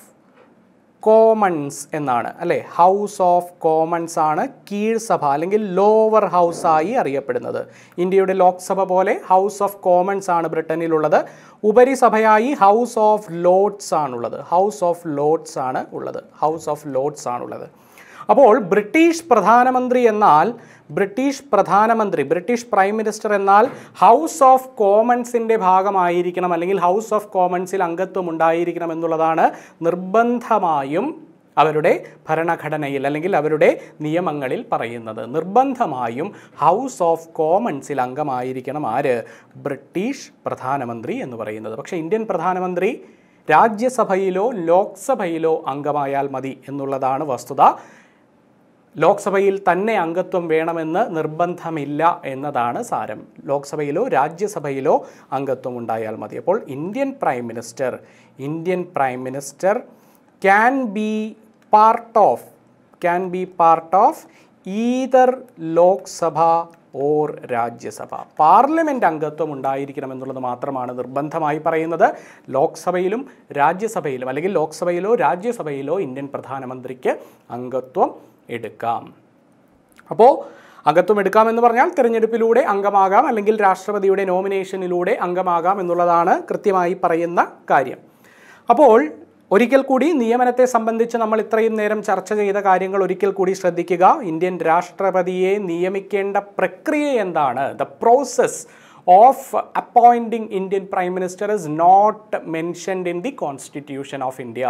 കോമൺസ് എന്നാണ് അല്ലേ ഹൗസ് ഓഫ് കോമൺസ് ആണ് കീഴ്സഭ അല്ലെങ്കിൽ ലോവർ ഹൗസായി അറിയപ്പെടുന്നത് ഇന്ത്യയുടെ ലോക്സഭ പോലെ ഹൗസ് ഓഫ് കോമൺസ് ആണ് ബ്രിട്ടനിലുള്ളത് ഉപരിസഭയായി ഹൗസ് ഓഫ് ലോഡ്സ് ആണുള്ളത് ഹൗസ് ഓഫ് ലോഡ്സ് ആണ് ഉള്ളത് ഹൗസ് ഓഫ് ലോഡ്സ് ആണുള്ളത് അപ്പോൾ ബ്രിട്ടീഷ് പ്രധാനമന്ത്രി എന്നാൽ ബ്രിട്ടീഷ് പ്രധാനമന്ത്രി ബ്രിട്ടീഷ് പ്രൈം മിനിസ്റ്റർ എന്നാൽ ഹൗസ് ഓഫ് കോമൺസിൻ്റെ ഭാഗമായിരിക്കണം അല്ലെങ്കിൽ ഹൗസ് ഓഫ് കോമൺസിൽ അംഗത്വം ഉണ്ടായിരിക്കണം എന്നുള്ളതാണ് നിർബന്ധമായും അവരുടെ ഭരണഘടനയിൽ അല്ലെങ്കിൽ അവരുടെ നിയമങ്ങളിൽ പറയുന്നത് നിർബന്ധമായും ഹൗസ് ഓഫ് കോമൺസിൽ അംഗമായിരിക്കണം ആര് ബ്രിട്ടീഷ് പ്രധാനമന്ത്രി എന്ന് പറയുന്നത് പക്ഷേ ഇന്ത്യൻ പ്രധാനമന്ത്രി രാജ്യസഭയിലോ ലോക്സഭയിലോ അംഗമായാൽ മതി എന്നുള്ളതാണ് വസ്തുത ലോക്സഭയിൽ തന്നെ അംഗത്വം വേണമെന്ന് നിർബന്ധമില്ല എന്നതാണ് സാരം ലോക്സഭയിലോ രാജ്യസഭയിലോ അംഗത്വം ഉണ്ടായാൽ മതി അപ്പോൾ Indian prime minister Indian prime minister can be part of can be part of either Lok Sabha or Rajya Sabha parliament അംഗത്വം ഉണ്ടായിരിക്കണം എന്നുള്ളത് മാത്രമാണ് നിർബന്ധമായി പറയുന്നത് ലോക്സഭയിലും രാജ്യസഭയിലും അല്ലെങ്കിൽ ലോക്സഭയിലോ രാജ്യസഭയിലോ ഇന്ത്യൻ പ്രധാനമന്ത്രിക്ക് അംഗത്വം എടുക്കാം അപ്പോൾ അംഗത്വം എടുക്കാമെന്ന് പറഞ്ഞാൽ തിരഞ്ഞെടുപ്പിലൂടെ അംഗമാകാം അല്ലെങ്കിൽ രാഷ്ട്രപതിയുടെ നോമിനേഷനിലൂടെ അംഗമാകാം എന്നുള്ളതാണ് കൃത്യമായി പറയുന്ന കാര്യം അപ്പോൾ ഒരിക്കൽ കൂടി നിയമനത്തെ സംബന്ധിച്ച് നമ്മൾ ഇത്രയും നേരം ചർച്ച ചെയ്ത കാര്യങ്ങൾ ഒരിക്കൽ കൂടി ശ്രദ്ധിക്കുക ഇന്ത്യൻ രാഷ്ട്രപതിയെ നിയമിക്കേണ്ട പ്രക്രിയ എന്താണ് the process of appointing Indian prime minister is not mentioned in the constitution of India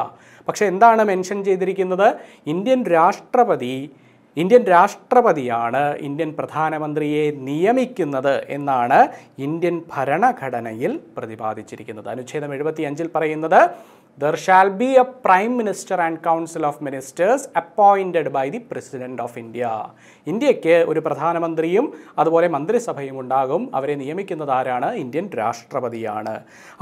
പക്ഷെ എന്താണ് മെൻഷൻ ചെയ്തിരിക്കുന്നത് ഇന്ത്യൻ രാഷ്ട്രപതി ഇന്ത്യൻ രാഷ്ട്രപതിയാണ് ഇന്ത്യൻ പ്രധാനമന്ത്രിയെ നിയമിക്കുന്നത് എന്നാണ് ഇന്ത്യൻ ഭരണഘടനയിൽ പ്രതിപാദിച്ചിരിക്കുന്നത് അനുച്ഛേദം എഴുപത്തി അഞ്ചിൽ പറയുന്നത് there shall be a prime minister and council of ministers appointed by the president of India. ഇന്ത്യക്ക് ഒരു പ്രധാനമന്ത്രിയും അതുപോലെ മന്ത്രിസഭയും ഉണ്ടാകും അവരെ നിയമിക്കുന്നത് ആരാണ് ഇന്ത്യൻ രാഷ്ട്രപതിയാണ്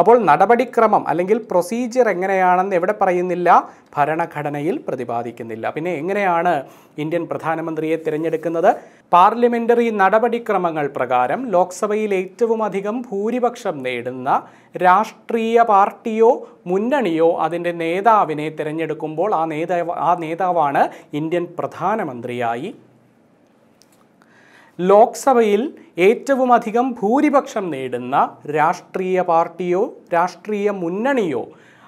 അപ്പോൾ നടപടിക്രമം അല്ലെങ്കിൽ പ്രൊസീജിയർ എങ്ങനെയാണെന്ന് എവിടെ പറയുന്നില്ല ഭരണഘടനയിൽ പ്രതിപാദിക്കുന്നില്ല പിന്നെ എങ്ങനെയാണ് ഇന്ത്യൻ പ്രധാനമന്ത്രിയെ തിരഞ്ഞെടുക്കുന്നത് പാർലമെന്ററി നടപടിക്രമങ്ങൾ പ്രകാരം ലോക്സഭയിൽ ഏറ്റവും അധികം ഭൂരിപക്ഷം നേടുന്ന രാഷ്ട്രീയ പാർട്ടിയോ മുന്നണിയോ അതിൻ്റെ നേതാവിനെ തിരഞ്ഞെടുക്കുമ്പോൾ ആ നേതാവ് ആ നേതാവാണ് ഇന്ത്യൻ പ്രധാനമന്ത്രിയായി ലോക്സഭയിൽ ഏറ്റവും അധികം ഭൂരിപക്ഷം നേടുന്ന രാഷ്ട്രീയ പാർട്ടിയോ രാഷ്ട്രീയ മുന്നണിയോ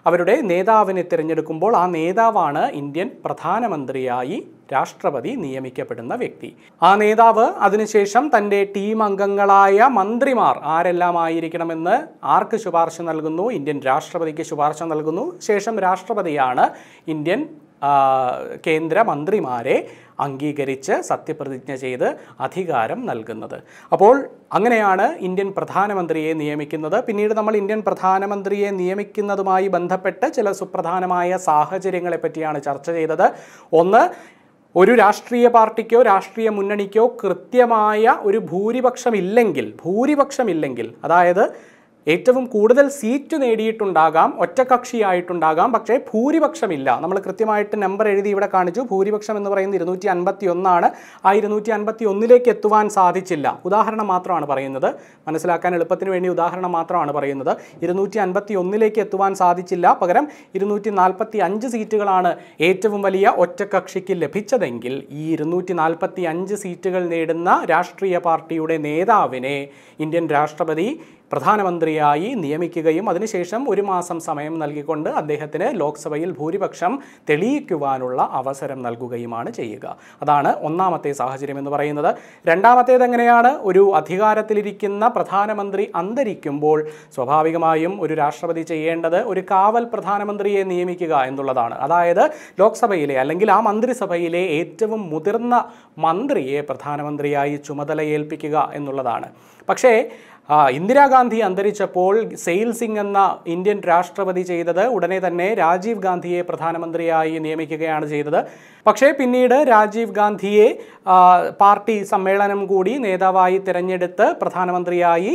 അവരുടെ നേതാവിനെ തിരഞ്ഞെടുക്കുമ്പോൾ ആ നേതാവാണ് ഇന്ത്യൻ പ്രധാനമന്ത്രിയായി രാഷ്ട്രപതി നിയമിക്കപ്പെടുന്ന വ്യക്തി ആ നേതാവ് അതിനുശേഷം തൻ്റെ ടീം അംഗങ്ങളായ മന്ത്രിമാർ ആരെല്ലാം ആയിരിക്കണമെന്ന് ആർക്ക് ശുപാർശ നൽകുന്നു ഇന്ത്യൻ രാഷ്ട്രപതിക്ക് ശുപാർശ നൽകുന്നു ശേഷം രാഷ്ട്രപതിയാണ് ഇന്ത്യൻ കേന്ദ്ര മന്ത്രിമാരെ അംഗീകരിച്ച് സത്യപ്രതിജ്ഞ ചെയ്ത് അധികാരം നൽകുന്നത് അപ്പോൾ അങ്ങനെയാണ് ഇന്ത്യൻ പ്രധാനമന്ത്രിയെ നിയമിക്കുന്നത് പിന്നീട് നമ്മൾ ഇന്ത്യൻ പ്രധാനമന്ത്രിയെ നിയമിക്കുന്നതുമായി ബന്ധപ്പെട്ട് ചില സുപ്രധാനമായ സാഹചര്യങ്ങളെ പറ്റിയാണ് ചർച്ച ചെയ്തത് ഒന്ന് ഒരു രാഷ്ട്രീയ പാർട്ടിക്കോ രാഷ്ട്രീയ മുന്നണിക്കോ കൃത്യമായ ഒരു ഭൂരിപക്ഷമില്ലെങ്കിൽ ഭൂരിപക്ഷമില്ലെങ്കിൽ അതായത് ഏറ്റവും കൂടുതൽ സീറ്റ് നേടിയിട്ടുണ്ടാകാം ഒറ്റകക്ഷിയായിട്ടുണ്ടാകാം പക്ഷേ ഭൂരിപക്ഷമില്ല നമ്മൾ കൃത്യമായിട്ട് നമ്പർ എഴുതി ഇവിടെ കാണിച്ചു ഭൂരിപക്ഷം എന്ന് പറയുന്നത് ഇരുന്നൂറ്റി അൻപത്തി ഒന്നാണ് ആ ഇരുന്നൂറ്റി അൻപത്തി ഒന്നിലേക്ക് എത്തുവാൻ സാധിച്ചില്ല ഉദാഹരണം മാത്രമാണ് പറയുന്നത് മനസ്സിലാക്കാൻ എളുപ്പത്തിന് വേണ്ടി ഉദാഹരണം മാത്രമാണ് പറയുന്നത് ഇരുന്നൂറ്റി അൻപത്തി ഒന്നിലേക്ക് എത്തുവാൻ സാധിച്ചില്ല പകരം ഇരുന്നൂറ്റി നാൽപ്പത്തി അഞ്ച് സീറ്റുകളാണ് ഏറ്റവും വലിയ ഒറ്റകക്ഷിക്ക് ലഭിച്ചതെങ്കിൽ ഈ ഇരുന്നൂറ്റി നാൽപ്പത്തി അഞ്ച് സീറ്റുകൾ നേടുന്ന രാഷ്ട്രീയ പാർട്ടിയുടെ നേതാവിനെ ഇന്ത്യൻ രാഷ്ട്രപതി പ്രധാനമന്ത്രിയായി നിയമിക്കുകയും അതിനുശേഷം ഒരു മാസം സമയം നൽകിക്കൊണ്ട് അദ്ദേഹത്തിന് ലോക്സഭയിൽ ഭൂരിപക്ഷം തെളിയിക്കുവാനുള്ള അവസരം നൽകുകയുമാണ് ചെയ്യുക അതാണ് ഒന്നാമത്തെ സാഹചര്യം എന്ന് പറയുന്നത് രണ്ടാമത്തേത് എങ്ങനെയാണ് ഒരു അധികാരത്തിലിരിക്കുന്ന പ്രധാനമന്ത്രി അന്തരിക്കുമ്പോൾ സ്വാഭാവികമായും ഒരു രാഷ്ട്രപതി ചെയ്യേണ്ടത് ഒരു കാവൽ പ്രധാനമന്ത്രിയെ നിയമിക്കുക എന്നുള്ളതാണ് അതായത് ലോക്സഭയിലെ അല്ലെങ്കിൽ ആ മന്ത്രിസഭയിലെ ഏറ്റവും മുതിർന്ന മന്ത്രിയെ പ്രധാനമന്ത്രിയായി ചുമതലയേൽപ്പിക്കുക എന്നുള്ളതാണ് പക്ഷേ ഇന്ദിരാഗാന്ധി അന്തരിച്ചപ്പോൾ സെയിൽ സിംഗ് എന്ന ഇന്ത്യൻ രാഷ്ട്രപതി ചെയ്തത് ഉടനെ തന്നെ രാജീവ് ഗാന്ധിയെ പ്രധാനമന്ത്രിയായി നിയമിക്കുകയാണ് ചെയ്തത് പക്ഷേ പിന്നീട് രാജീവ് ഗാന്ധിയെ പാർട്ടി സമ്മേളനം കൂടി നേതാവായി തിരഞ്ഞെടുത്ത് പ്രധാനമന്ത്രിയായി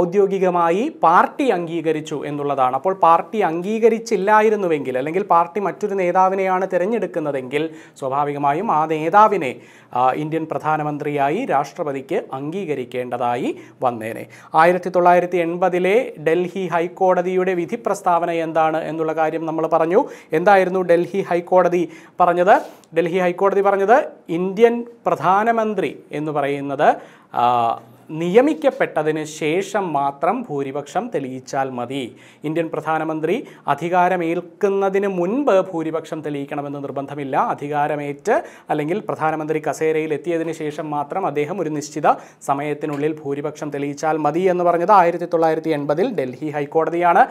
ഔദ്യോഗികമായി പാർട്ടി അംഗീകരിച്ചു എന്നുള്ളതാണ് അപ്പോൾ പാർട്ടി അംഗീകരിച്ചില്ലായിരുന്നുവെങ്കിൽ അല്ലെങ്കിൽ പാർട്ടി മറ്റൊരു നേതാവിനെയാണ് തിരഞ്ഞെടുക്കുന്നതെങ്കിൽ സ്വാഭാവികമായും ആ നേതാവിനെ ഇന്ത്യൻ പ്രധാനമന്ത്രിയായി രാഷ്ട്രപതിക്ക് അംഗീകരിക്കേണ്ടതായി വന്നേനെ ആയിരത്തി തൊള്ളായിരത്തി എൺപതിലെ ഡൽഹി ഹൈക്കോടതിയുടെ വിധി പ്രസ്താവന എന്താണ് എന്നുള്ള കാര്യം നമ്മൾ പറഞ്ഞു എന്തായിരുന്നു ഡൽഹി ഹൈക്കോടതി പറഞ്ഞത് ഡൽഹി ഹൈക്കോടതി പറഞ്ഞത് ഇന്ത്യൻ പ്രധാനമന്ത്രി എന്ന് പറയുന്നത് നിയമിക്കപ്പെട്ടതിന് ശേഷം മാത്രം ഭൂരിപക്ഷം തെളിയിച്ചാൽ മതി ഇന്ത്യൻ പ്രധാനമന്ത്രി അധികാരമേൽക്കുന്നതിന് മുൻപ് ഭൂരിപക്ഷം തെളിയിക്കണമെന്ന് നിർബന്ധമില്ല അധികാരമേറ്റ് അല്ലെങ്കിൽ പ്രധാനമന്ത്രി കസേരയിൽ എത്തിയതിന് ശേഷം മാത്രം അദ്ദേഹം ഒരു നിശ്ചിത സമയത്തിനുള്ളിൽ ഭൂരിപക്ഷം തെളിയിച്ചാൽ മതി എന്ന് പറഞ്ഞത് ആയിരത്തി തൊള്ളായിരത്തി എൺപതിൽ ഡൽഹി ഹൈക്കോടതിയാണ്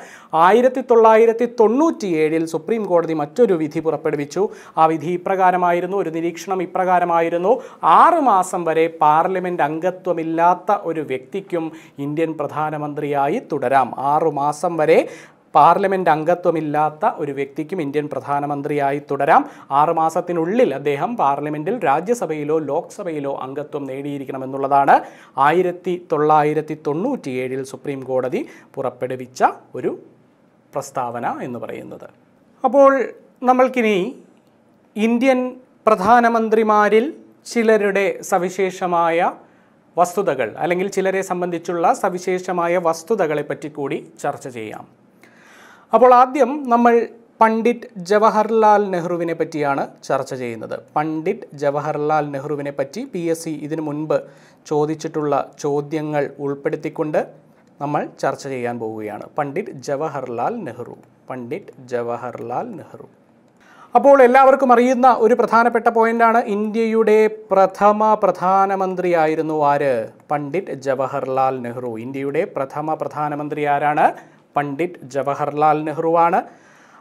ആയിരത്തി തൊള്ളായിരത്തി തൊണ്ണൂറ്റിയേഴിൽ സുപ്രീം കോടതി മറ്റൊരു വിധി പുറപ്പെടുവിച്ചു ആ വിധി ഇപ്രകാരമായിരുന്നു ഒരു നിരീക്ഷണം ഇപ്രകാരമായിരുന്നു ആറ് മാസം വരെ പാർലമെൻറ്റ് അംഗ അംഗത്വമില്ലാത്ത ഒരു വ്യക്തിക്കും ഇന്ത്യൻ പ്രധാനമന്ത്രിയായി തുടരാം ആറുമാസം വരെ പാർലമെൻറ്റ് അംഗത്വമില്ലാത്ത ഒരു വ്യക്തിക്കും ഇന്ത്യൻ പ്രധാനമന്ത്രിയായി തുടരാം ആറുമാസത്തിനുള്ളിൽ അദ്ദേഹം പാർലമെൻറ്റിൽ രാജ്യസഭയിലോ ലോക്സഭയിലോ അംഗത്വം നേടിയിരിക്കണമെന്നുള്ളതാണ് ആയിരത്തി തൊള്ളായിരത്തി തൊണ്ണൂറ്റിയേഴിൽ സുപ്രീം കോടതി പുറപ്പെടുവിച്ച ഒരു പ്രസ്താവന എന്ന് പറയുന്നത് അപ്പോൾ നമ്മൾക്കിനി ഇന്ത്യൻ പ്രധാനമന്ത്രിമാരിൽ ചിലരുടെ സവിശേഷമായ വസ്തുതകൾ അല്ലെങ്കിൽ ചിലരെ സംബന്ധിച്ചുള്ള സവിശേഷമായ വസ്തുതകളെ പറ്റി കൂടി ചർച്ച ചെയ്യാം അപ്പോൾ ആദ്യം നമ്മൾ പണ്ഡിറ്റ് ജവഹർലാൽ നെഹ്റുവിനെ പറ്റിയാണ് ചർച്ച ചെയ്യുന്നത് പണ്ഡിറ്റ് ജവഹർലാൽ നെഹ്റുവിനെ പറ്റി പി എസ് സി ഇതിനു മുൻപ് ചോദിച്ചിട്ടുള്ള ചോദ്യങ്ങൾ ഉൾപ്പെടുത്തിക്കൊണ്ട് നമ്മൾ ചർച്ച ചെയ്യാൻ പോവുകയാണ് പണ്ഡിറ്റ് ജവഹർലാൽ നെഹ്റു പണ്ഡിറ്റ് ജവഹർലാൽ നെഹ്റു അപ്പോൾ എല്ലാവർക്കും അറിയുന്ന ഒരു പ്രധാനപ്പെട്ട പോയിന്റാണ് ഇന്ത്യയുടെ പ്രഥമ പ്രധാനമന്ത്രിയായിരുന്നു ആര് പണ്ഡിറ്റ് ജവഹർലാൽ നെഹ്റു ഇന്ത്യയുടെ പ്രഥമ പ്രധാനമന്ത്രി ആരാണ് പണ്ഡിറ്റ് ജവഹർലാൽ നെഹ്റു ആണ്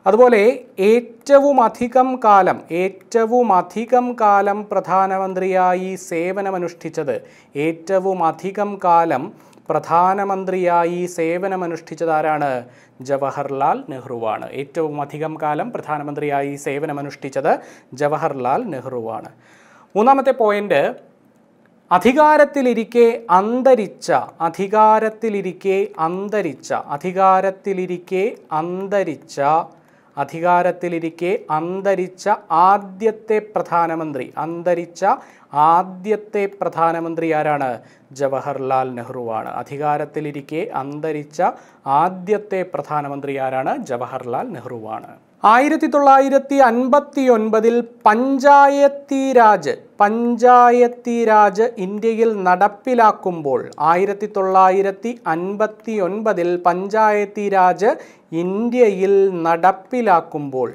അതുപോലെ ഏറ്റവും അധികം കാലം ഏറ്റവും അധികം കാലം പ്രധാനമന്ത്രിയായി സേവനമനുഷ്ഠിച്ചത് ഏറ്റവും അധികം കാലം പ്രധാനമന്ത്രിയായി സേവനമനുഷ്ഠിച്ചതാരാണ് ജവഹർലാൽ നെഹ്റുവാണ് ഏറ്റവും അധികം കാലം പ്രധാനമന്ത്രിയായി സേവനമനുഷ്ഠിച്ചത് ജവഹർലാൽ നെഹ്റുവാണ് മൂന്നാമത്തെ പോയിന്റ് അധികാരത്തിലിരിക്കെ അന്തരിച്ച അധികാരത്തിലിരിക്കെ അന്തരിച്ച അധികാരത്തിലിരിക്കെ അന്തരിച്ച അധികാരത്തിലിരിക്കെ അന്തരിച്ച ആദ്യത്തെ പ്രധാനമന്ത്രി അന്തരിച്ച ആദ്യത്തെ പ്രധാനമന്ത്രി ആരാണ് ജവഹർലാൽ നെഹ്റുവാണ് അധികാരത്തിലിരിക്കെ അന്തരിച്ച ആദ്യത്തെ പ്രധാനമന്ത്രി ആരാണ് ജവഹർലാൽ നെഹ്റുവാണ് ആയിരത്തി തൊള്ളായിരത്തി അൻപത്തി ഒൻപതിൽ പഞ്ചായത്തി രാജ് പഞ്ചായത്തി രാജ് ഇന്ത്യയിൽ നടപ്പിലാക്കുമ്പോൾ ആയിരത്തി തൊള്ളായിരത്തി അൻപത്തി ഒൻപതിൽ പഞ്ചായത്തി രാജ് ഇന്ത്യയിൽ നടപ്പിലാക്കുമ്പോൾ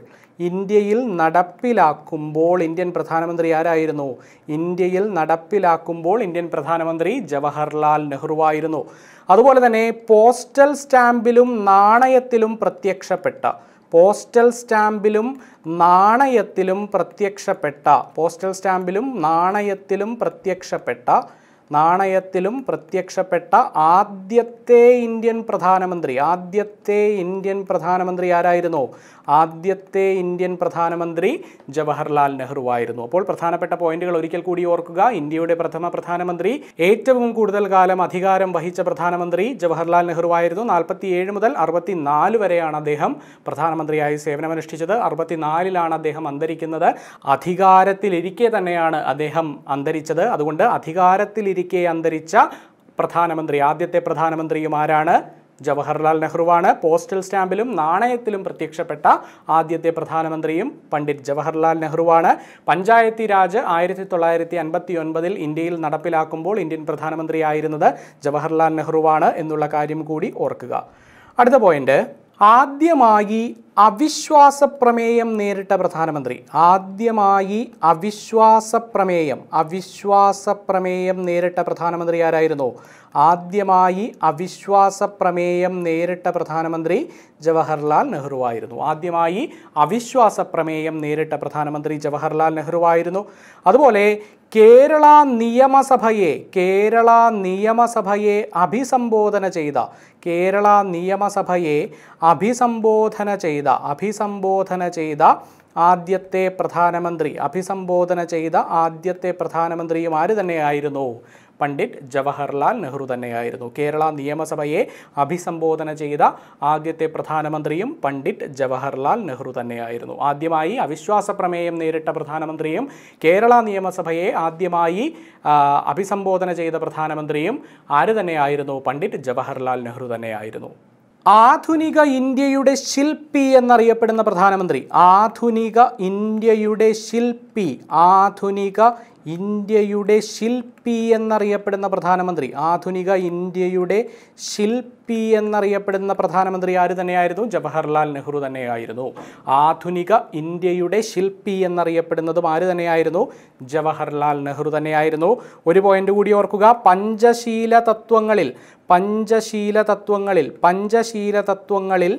ഇന്ത്യയിൽ നടപ്പിലാക്കുമ്പോൾ ഇന്ത്യൻ പ്രധാനമന്ത്രി ആരായിരുന്നു ഇന്ത്യയിൽ നടപ്പിലാക്കുമ്പോൾ ഇന്ത്യൻ പ്രധാനമന്ത്രി ജവഹർലാൽ നെഹ്റു ആയിരുന്നു അതുപോലെ തന്നെ പോസ്റ്റൽ സ്റ്റാമ്പിലും നാണയത്തിലും പ്രത്യക്ഷപ്പെട്ട പോസ്റ്റൽ സ്റ്റാമ്പിലും നാണയത്തിലും പ്രത്യക്ഷപ്പെട്ട പോസ്റ്റൽ സ്റ്റാമ്പിലും നാണയത്തിലും പ്രത്യക്ഷപ്പെട്ട നാണയത്തിലും പ്രത്യക്ഷപ്പെട്ട ആദ്യത്തെ ഇന്ത്യൻ പ്രധാനമന്ത്രി ആദ്യത്തെ ഇന്ത്യൻ പ്രധാനമന്ത്രി ആരായിരുന്നു ആദ്യത്തെ ഇന്ത്യൻ പ്രധാനമന്ത്രി ജവഹർലാൽ നെഹ്റു ആയിരുന്നു അപ്പോൾ പ്രധാനപ്പെട്ട പോയിന്റുകൾ ഒരിക്കൽ കൂടി ഓർക്കുക ഇന്ത്യയുടെ പ്രഥമ പ്രധാനമന്ത്രി ഏറ്റവും കൂടുതൽ കാലം അധികാരം വഹിച്ച പ്രധാനമന്ത്രി ജവഹർലാൽ നെഹ്റു ആയിരുന്നു നാൽപ്പത്തിയേഴ് മുതൽ അറുപത്തിനാല് വരെയാണ് അദ്ദേഹം പ്രധാനമന്ത്രിയായി സേവനമനുഷ്ഠിച്ചത് അറുപത്തിനാലിലാണ് അദ്ദേഹം അന്തരിക്കുന്നത് അധികാരത്തിലിരിക്കെ തന്നെയാണ് അദ്ദേഹം അന്തരിച്ചത് അതുകൊണ്ട് അധികാരത്തിലിരിക്കെ ജീവിച്ചിരിക്കെ അന്തരിച്ച പ്രധാനമന്ത്രി ആദ്യത്തെ പ്രധാനമന്ത്രിയും ആരാണ് ജവഹർലാൽ നെഹ്റുവാണ് പോസ്റ്റൽ സ്റ്റാമ്പിലും നാണയത്തിലും പ്രത്യക്ഷപ്പെട്ട ആദ്യത്തെ പ്രധാനമന്ത്രിയും പണ്ഡിറ്റ് ജവഹർലാൽ നെഹ്റുവാണ് പഞ്ചായത്തി രാജ് ആയിരത്തി തൊള്ളായിരത്തി അൻപത്തി ഒൻപതിൽ ഇന്ത്യയിൽ നടപ്പിലാക്കുമ്പോൾ ഇന്ത്യൻ പ്രധാനമന്ത്രിയായിരുന്നത് ജവഹർലാൽ നെഹ്റുവാണ് എന്നുള്ള കാര്യം കൂടി ഓർക്കുക അടുത്ത പോയിന്റ് ആദ്യമായി അവിശ്വാസ പ്രമേയം നേരിട്ട പ്രധാനമന്ത്രി ആദ്യമായി അവിശ്വാസ പ്രമേയം അവിശ്വാസ പ്രമേയം നേരിട്ട പ്രധാനമന്ത്രി ആരായിരുന്നു ആദ്യമായി അവിശ്വാസ പ്രമേയം നേരിട്ട പ്രധാനമന്ത്രി ജവഹർലാൽ നെഹ്റു ആയിരുന്നു ആദ്യമായി അവിശ്വാസ പ്രമേയം നേരിട്ട പ്രധാനമന്ത്രി ജവഹർലാൽ നെഹ്റു ആയിരുന്നു അതുപോലെ കേരള നിയമസഭയെ കേരള നിയമസഭയെ അഭിസംബോധന ചെയ്ത കേരള നിയമസഭയെ അഭിസംബോധന ചെയ്ത ചെയ്ത അഭിസംബോധന ചെയ്ത ആദ്യത്തെ പ്രധാനമന്ത്രി അഭിസംബോധന ചെയ്ത ആദ്യത്തെ പ്രധാനമന്ത്രിയും ആര് തന്നെയായിരുന്നു പണ്ഡിറ്റ് ജവഹർലാൽ നെഹ്റു തന്നെയായിരുന്നു കേരള നിയമസഭയെ അഭിസംബോധന ചെയ്ത ആദ്യത്തെ പ്രധാനമന്ത്രിയും പണ്ഡിറ്റ് ജവഹർലാൽ നെഹ്റു തന്നെയായിരുന്നു ആദ്യമായി അവിശ്വാസ പ്രമേയം നേരിട്ട പ്രധാനമന്ത്രിയും കേരള നിയമസഭയെ ആദ്യമായി അഭിസംബോധന ചെയ്ത പ്രധാനമന്ത്രിയും ആര് തന്നെയായിരുന്നു പണ്ഡിറ്റ് ജവഹർലാൽ നെഹ്റു തന്നെയായിരുന്നു ആധുനിക ഇന്ത്യയുടെ ശില്പി എന്നറിയപ്പെടുന്ന പ്രധാനമന്ത്രി ആധുനിക ഇന്ത്യയുടെ ശില്പി ആധുനിക ഇന്ത്യയുടെ ശില്പി എന്നറിയപ്പെടുന്ന പ്രധാനമന്ത്രി ആധുനിക ഇന്ത്യയുടെ ശില്പി എന്നറിയപ്പെടുന്ന പ്രധാനമന്ത്രി ആര് തന്നെയായിരുന്നു ജവഹർലാൽ നെഹ്റു തന്നെയായിരുന്നു ആധുനിക ഇന്ത്യയുടെ ശില്പി എന്നറിയപ്പെടുന്നതും ആര് തന്നെയായിരുന്നു ജവഹർലാൽ നെഹ്റു തന്നെയായിരുന്നു ഒരു പോയിന്റ് കൂടി ഓർക്കുക പഞ്ചശീല തത്വങ്ങളിൽ പഞ്ചശീല തത്വങ്ങളിൽ പഞ്ചശീല തത്വങ്ങളിൽ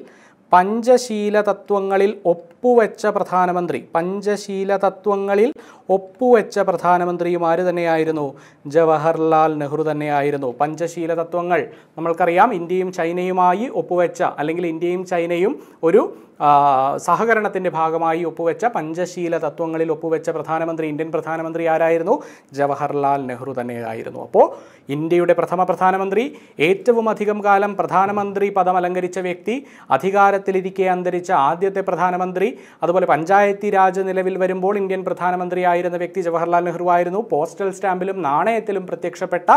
പഞ്ചശീല തത്വങ്ങളിൽ ഒപ്പുവെച്ച പ്രധാനമന്ത്രി പഞ്ചശീല തത്വങ്ങളിൽ ഒപ്പുവെച്ച പ്രധാനമന്ത്രിയും തന്നെയായിരുന്നു ജവഹർലാൽ നെഹ്റു തന്നെയായിരുന്നു പഞ്ചശീല തത്വങ്ങൾ നമ്മൾക്കറിയാം ഇന്ത്യയും ചൈനയുമായി ഒപ്പുവെച്ച അല്ലെങ്കിൽ ഇന്ത്യയും ചൈനയും ഒരു സഹകരണത്തിൻ്റെ ഭാഗമായി ഒപ്പുവെച്ച പഞ്ചശീല തത്വങ്ങളിൽ ഒപ്പുവെച്ച പ്രധാനമന്ത്രി ഇന്ത്യൻ പ്രധാനമന്ത്രി ആരായിരുന്നു ജവഹർലാൽ നെഹ്റു തന്നെയായിരുന്നു അപ്പോൾ ഇന്ത്യയുടെ പ്രഥമ പ്രധാനമന്ത്രി ഏറ്റവും അധികം കാലം പ്രധാനമന്ത്രി പദം അലങ്കരിച്ച വ്യക്തി അധികാരത്തിലിരിക്കെ അന്തരിച്ച ആദ്യത്തെ പ്രധാനമന്ത്രി അതുപോലെ പഞ്ചായത്തി രാജ് നിലവിൽ വരുമ്പോൾ ഇന്ത്യൻ പ്രധാനമന്ത്രിയായി ആയിരുന്ന വ്യക്തി ജവഹർലാൽ നെഹ്റു ആയിരുന്നു പോസ്റ്റൽ സ്റ്റാമ്പിലും നാണയത്തിലും പ്രത്യക്ഷപ്പെട്ട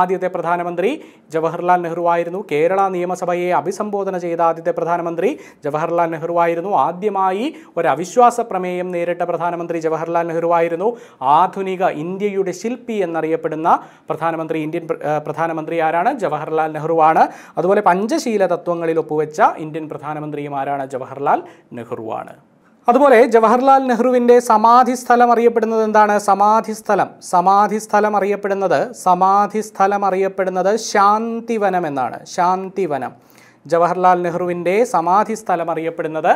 ആദ്യത്തെ പ്രധാനമന്ത്രി ജവഹർലാൽ നെഹ്റു ആയിരുന്നു കേരള നിയമസഭയെ അഭിസംബോധന ചെയ്ത ആദ്യത്തെ പ്രധാനമന്ത്രി ജവഹർലാൽ നെഹ്റു ആയിരുന്നു ആദ്യമായി ഒരു അവിശ്വാസ പ്രമേയം നേരിട്ട പ്രധാനമന്ത്രി ജവഹർലാൽ നെഹ്റു ആയിരുന്നു ആധുനിക ഇന്ത്യയുടെ ശില്പി എന്നറിയപ്പെടുന്ന പ്രധാനമന്ത്രി ഇന്ത്യൻ പ്രധാനമന്ത്രി ആരാണ് ജവഹർലാൽ നെഹ്റു ആണ് അതുപോലെ പഞ്ചശീല തത്വങ്ങളിൽ ഒപ്പുവെച്ച ഇന്ത്യൻ പ്രധാനമന്ത്രിയും ആരാണ് ജവഹർലാൽ ആണ് അതുപോലെ ജവഹർലാൽ നെഹ്റുവിൻ്റെ സമാധി സ്ഥലം അറിയപ്പെടുന്നത് എന്താണ് സമാധി സ്ഥലം സമാധി സ്ഥലം അറിയപ്പെടുന്നത് സമാധി സ്ഥലം അറിയപ്പെടുന്നത് ശാന്തിവനം എന്നാണ് ശാന്തിവനം ജവഹർലാൽ നെഹ്റുവിൻ്റെ സമാധി സ്ഥലം അറിയപ്പെടുന്നത്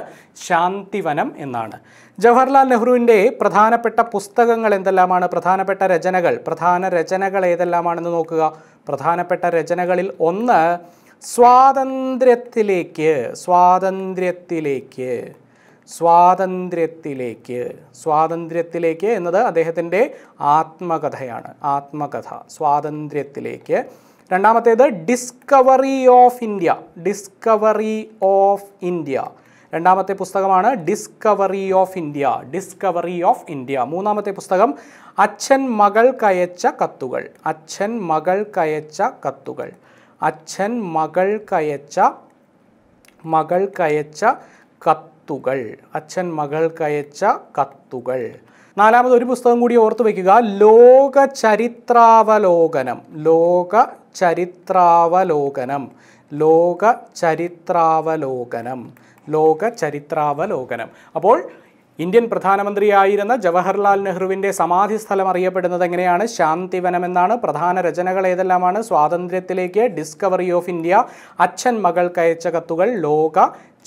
ശാന്തിവനം എന്നാണ് ജവഹർലാൽ നെഹ്റുവിൻ്റെ പ്രധാനപ്പെട്ട പുസ്തകങ്ങൾ എന്തെല്ലാമാണ് പ്രധാനപ്പെട്ട രചനകൾ പ്രധാന രചനകൾ ഏതെല്ലാമാണെന്ന് നോക്കുക പ്രധാനപ്പെട്ട രചനകളിൽ ഒന്ന് സ്വാതന്ത്ര്യത്തിലേക്ക് സ്വാതന്ത്ര്യത്തിലേക്ക് സ്വാതന്ത്ര്യത്തിലേക്ക് സ്വാതന്ത്ര്യത്തിലേക്ക് എന്നത് അദ്ദേഹത്തിൻ്റെ ആത്മകഥയാണ് ആത്മകഥ സ്വാതന്ത്ര്യത്തിലേക്ക് രണ്ടാമത്തേത് Discovery of India Discovery of India രണ്ടാമത്തെ പുസ്തകമാണ് Discovery of India Discovery of India മൂന്നാമത്തെ പുസ്തകം അച്ഛൻ മകൾ കയച്ച കത്തുകൾ അച്ഛൻ മകൾ കയച്ച കത്തുകൾ അച്ഛൻ മകൾ കയച്ച മകൾ കയച്ച കത്ത് കത്തുകൾ അച്ഛൻ മകൾക്കയച്ച കത്തുകൾ നാലാമത് ഒരു പുസ്തകം കൂടി ഓർത്തു വയ്ക്കുക ലോക ചരിത്രാവലോകനം ലോക ചരിത്രാവലോകനം ലോക ചരിത്രാവലോകനം ലോക ചരിത്രാവലോകനം അപ്പോൾ ഇന്ത്യൻ പ്രധാനമന്ത്രിയായിരുന്ന ജവഹർലാൽ നെഹ്റുവിൻ്റെ സമാധി സ്ഥലം അറിയപ്പെടുന്നത് എങ്ങനെയാണ് ശാന്തിവനം എന്നാണ് പ്രധാന രചനകൾ ഏതെല്ലാമാണ് സ്വാതന്ത്ര്യത്തിലേക്ക് ഡിസ്കവറി ഓഫ് ഇന്ത്യ അച്ഛൻ കയച്ച കത്തുകൾ ലോക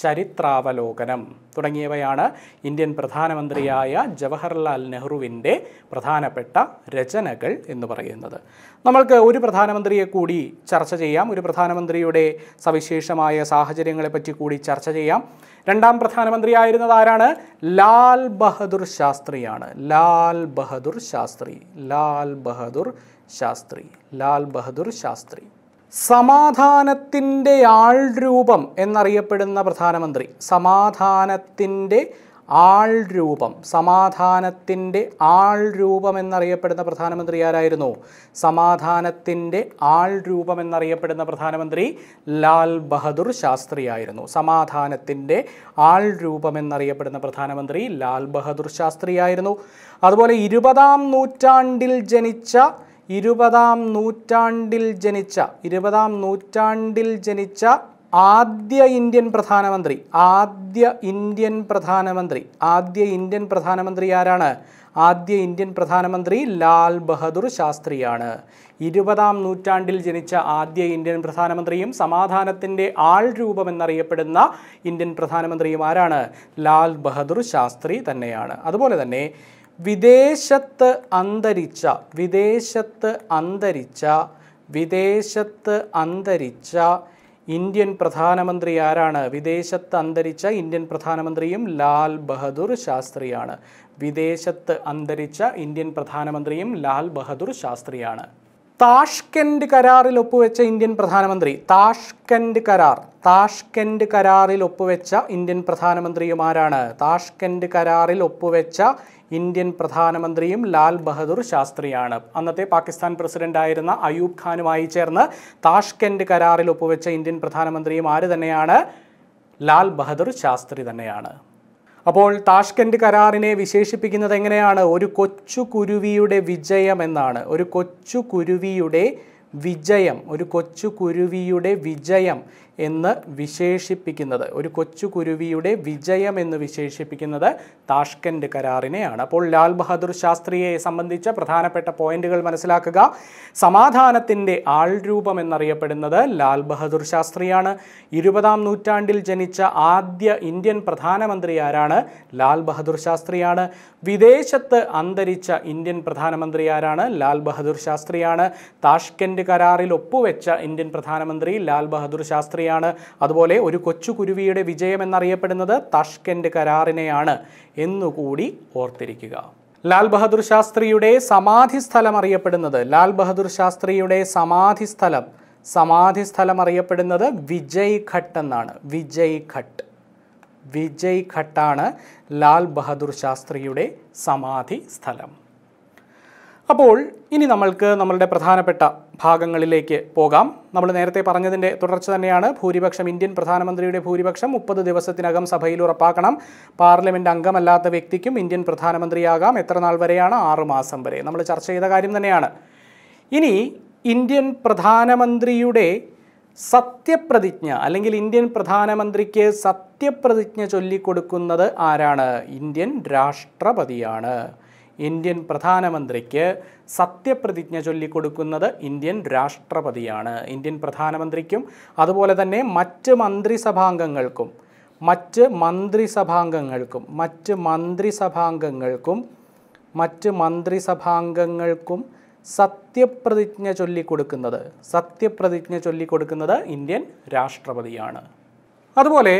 ചരിത്രാവലോകനം തുടങ്ങിയവയാണ് ഇന്ത്യൻ പ്രധാനമന്ത്രിയായ ജവഹർലാൽ നെഹ്റുവിൻ്റെ പ്രധാനപ്പെട്ട രചനകൾ എന്ന് പറയുന്നത് നമ്മൾക്ക് ഒരു പ്രധാനമന്ത്രിയെ കൂടി ചർച്ച ചെയ്യാം ഒരു പ്രധാനമന്ത്രിയുടെ സവിശേഷമായ സാഹചര്യങ്ങളെപ്പറ്റി കൂടി ചർച്ച ചെയ്യാം രണ്ടാം പ്രധാനമന്ത്രിയായിരുന്നത് ആരാണ് ലാൽ ബഹദൂർ ശാസ്ത്രിയാണ് ലാൽ ബഹദൂർ ശാസ്ത്രി ലാൽ ബഹദൂർ ശാസ്ത്രി ലാൽ ബഹദൂർ ശാസ്ത്രി സമാധാനത്തിൻ്റെ ആൾരൂപം എന്നറിയപ്പെടുന്ന പ്രധാനമന്ത്രി സമാധാനത്തിൻ്റെ ആൾ രൂപം സമാധാനത്തിൻ്റെ ആൾ രൂപം എന്നറിയപ്പെടുന്ന പ്രധാനമന്ത്രി ആരായിരുന്നു സമാധാനത്തിൻ്റെ ആൾ രൂപം എന്നറിയപ്പെടുന്ന പ്രധാനമന്ത്രി ലാൽ ബഹദൂർ ശാസ്ത്രി ആയിരുന്നു സമാധാനത്തിൻ്റെ ആൾ രൂപം എന്നറിയപ്പെടുന്ന പ്രധാനമന്ത്രി ലാൽ ബഹദൂർ ശാസ്ത്രി ആയിരുന്നു അതുപോലെ ഇരുപതാം നൂറ്റാണ്ടിൽ ജനിച്ച ഇരുപതാം നൂറ്റാണ്ടിൽ ജനിച്ച ഇരുപതാം നൂറ്റാണ്ടിൽ ജനിച്ച ആദ്യ ഇന്ത്യൻ പ്രധാനമന്ത്രി ആദ്യ ഇന്ത്യൻ പ്രധാനമന്ത്രി ആദ്യ ഇന്ത്യൻ പ്രധാനമന്ത്രി ആരാണ് ആദ്യ ഇന്ത്യൻ പ്രധാനമന്ത്രി ലാൽ ബഹദൂർ ശാസ്ത്രിയാണ് ഇരുപതാം നൂറ്റാണ്ടിൽ ജനിച്ച ആദ്യ ഇന്ത്യൻ പ്രധാനമന്ത്രിയും സമാധാനത്തിൻ്റെ ആൾ രൂപം എന്നറിയപ്പെടുന്ന ഇന്ത്യൻ പ്രധാനമന്ത്രിയും ആരാണ് ലാൽ ബഹദൂർ ശാസ്ത്രി തന്നെയാണ് അതുപോലെ തന്നെ വിദേശത്ത് അന്തരിച്ച വിദേശത്ത് അന്തരിച്ച വിദേശത്ത് അന്തരിച്ച ഇന്ത്യൻ പ്രധാനമന്ത്രി ആരാണ് വിദേശത്ത് അന്തരിച്ച ഇന്ത്യൻ പ്രധാനമന്ത്രിയും ലാൽ ബഹദൂർ ശാസ്ത്രിയാണ് വിദേശത്ത് അന്തരിച്ച ഇന്ത്യൻ പ്രധാനമന്ത്രിയും ലാൽ ബഹദൂർ ശാസ്ത്രിയാണ് താഷ്കെൻഡ് കരാറിൽ ഒപ്പുവെച്ച ഇന്ത്യൻ പ്രധാനമന്ത്രി താഷ്കെൻഡ് കരാർ താഷ്കെൻഡ് കരാറിൽ ഒപ്പുവെച്ച ഇന്ത്യൻ പ്രധാനമന്ത്രിയുമാരാണ് താഷ്കെൻഡ് കരാറിൽ ഒപ്പുവെച്ച ഇന്ത്യൻ പ്രധാനമന്ത്രിയും ലാൽ ബഹദൂർ ശാസ്ത്രിയാണ് അന്നത്തെ പാകിസ്ഥാൻ പ്രസിഡന്റായിരുന്ന അയൂബ് ഖാനുമായി ചേർന്ന് താഷ്കെൻഡ് കരാറിൽ ഒപ്പുവെച്ച ഇന്ത്യൻ പ്രധാനമന്ത്രിയും ആര് തന്നെയാണ് ലാൽ ബഹദൂർ ശാസ്ത്രി തന്നെയാണ് അപ്പോൾ താഷ്കൻഡ് കരാറിനെ വിശേഷിപ്പിക്കുന്നത് എങ്ങനെയാണ് ഒരു കൊച്ചു കുരുവിയുടെ വിജയം എന്നാണ് ഒരു കൊച്ചു കുരുവിയുടെ വിജയം ഒരു കൊച്ചു കുരുവിയുടെ വിജയം എന്ന് വിശേഷിപ്പിക്കുന്നത് ഒരു കൊച്ചുകുരുവിയുടെ വിജയം എന്ന് വിശേഷിപ്പിക്കുന്നത് താഷ്കൻഡ് കരാറിനെയാണ് അപ്പോൾ ലാൽ ബഹാദൂർ ശാസ്ത്രിയെ സംബന്ധിച്ച പ്രധാനപ്പെട്ട പോയിന്റുകൾ മനസ്സിലാക്കുക സമാധാനത്തിൻ്റെ ആൾരൂപം എന്നറിയപ്പെടുന്നത് ലാൽ ബഹാദൂർ ശാസ്ത്രിയാണ് ഇരുപതാം നൂറ്റാണ്ടിൽ ജനിച്ച ആദ്യ ഇന്ത്യൻ പ്രധാനമന്ത്രി ആരാണ് ലാൽ ബഹാദൂർ ശാസ്ത്രിയാണ് വിദേശത്ത് അന്തരിച്ച ഇന്ത്യൻ പ്രധാനമന്ത്രി ആരാണ് ലാൽ ബഹാദൂർ ശാസ്ത്രിയാണ് താഷ്കൻഡ് കരാറിൽ ഒപ്പുവെച്ച ഇന്ത്യൻ പ്രധാനമന്ത്രി ലാൽ ബഹാദൂർ ശാസ്ത്രി തന്നെയാണ് അതുപോലെ ഒരു കൊച്ചുകുരുവിയുടെ എന്നറിയപ്പെടുന്നത് താഷ്കെൻഡ് കരാറിനെയാണ് എന്നുകൂടി ഓർത്തിരിക്കുക ലാൽ ബഹദൂർ ശാസ്ത്രിയുടെ സമാധി സ്ഥലം അറിയപ്പെടുന്നത് ലാൽ ബഹദൂർ ശാസ്ത്രിയുടെ സമാധി സ്ഥലം സമാധി സ്ഥലം അറിയപ്പെടുന്നത് വിജയ് ഘട്ട് എന്നാണ് വിജയ് ഘട്ട് വിജയ് ഘട്ടാണ് ലാൽ ബഹദൂർ ശാസ്ത്രിയുടെ സമാധി സ്ഥലം അപ്പോൾ ഇനി നമ്മൾക്ക് നമ്മളുടെ പ്രധാനപ്പെട്ട ഭാഗങ്ങളിലേക്ക് പോകാം നമ്മൾ നേരത്തെ പറഞ്ഞതിൻ്റെ തുടർച്ച തന്നെയാണ് ഭൂരിപക്ഷം ഇന്ത്യൻ പ്രധാനമന്ത്രിയുടെ ഭൂരിപക്ഷം മുപ്പത് ദിവസത്തിനകം സഭയിൽ ഉറപ്പാക്കണം പാർലമെൻറ്റ് അംഗമല്ലാത്ത വ്യക്തിക്കും ഇന്ത്യൻ പ്രധാനമന്ത്രിയാകാം എത്ര നാൾ വരെയാണ് ആറ് മാസം വരെ നമ്മൾ ചർച്ച ചെയ്ത കാര്യം തന്നെയാണ് ഇനി ഇന്ത്യൻ പ്രധാനമന്ത്രിയുടെ സത്യപ്രതിജ്ഞ അല്ലെങ്കിൽ ഇന്ത്യൻ പ്രധാനമന്ത്രിക്ക് സത്യപ്രതിജ്ഞ ചൊല്ലിക്കൊടുക്കുന്നത് ആരാണ് ഇന്ത്യൻ രാഷ്ട്രപതിയാണ് ഇന്ത്യൻ പ്രധാനമന്ത്രിക്ക് സത്യപ്രതിജ്ഞ ചൊല്ലിക്കൊടുക്കുന്നത് ഇന്ത്യൻ രാഷ്ട്രപതിയാണ് ഇന്ത്യൻ പ്രധാനമന്ത്രിക്കും അതുപോലെ തന്നെ മറ്റ് മന്ത്രിസഭാംഗങ്ങൾക്കും മറ്റ് മന്ത്രിസഭാംഗങ്ങൾക്കും മറ്റ് മന്ത്രിസഭാംഗങ്ങൾക്കും മറ്റ് മന്ത്രിസഭാംഗങ്ങൾക്കും സത്യപ്രതിജ്ഞ ചൊല്ലിക്കൊടുക്കുന്നത് സത്യപ്രതിജ്ഞ ചൊല്ലിക്കൊടുക്കുന്നത് ഇന്ത്യൻ രാഷ്ട്രപതിയാണ് അതുപോലെ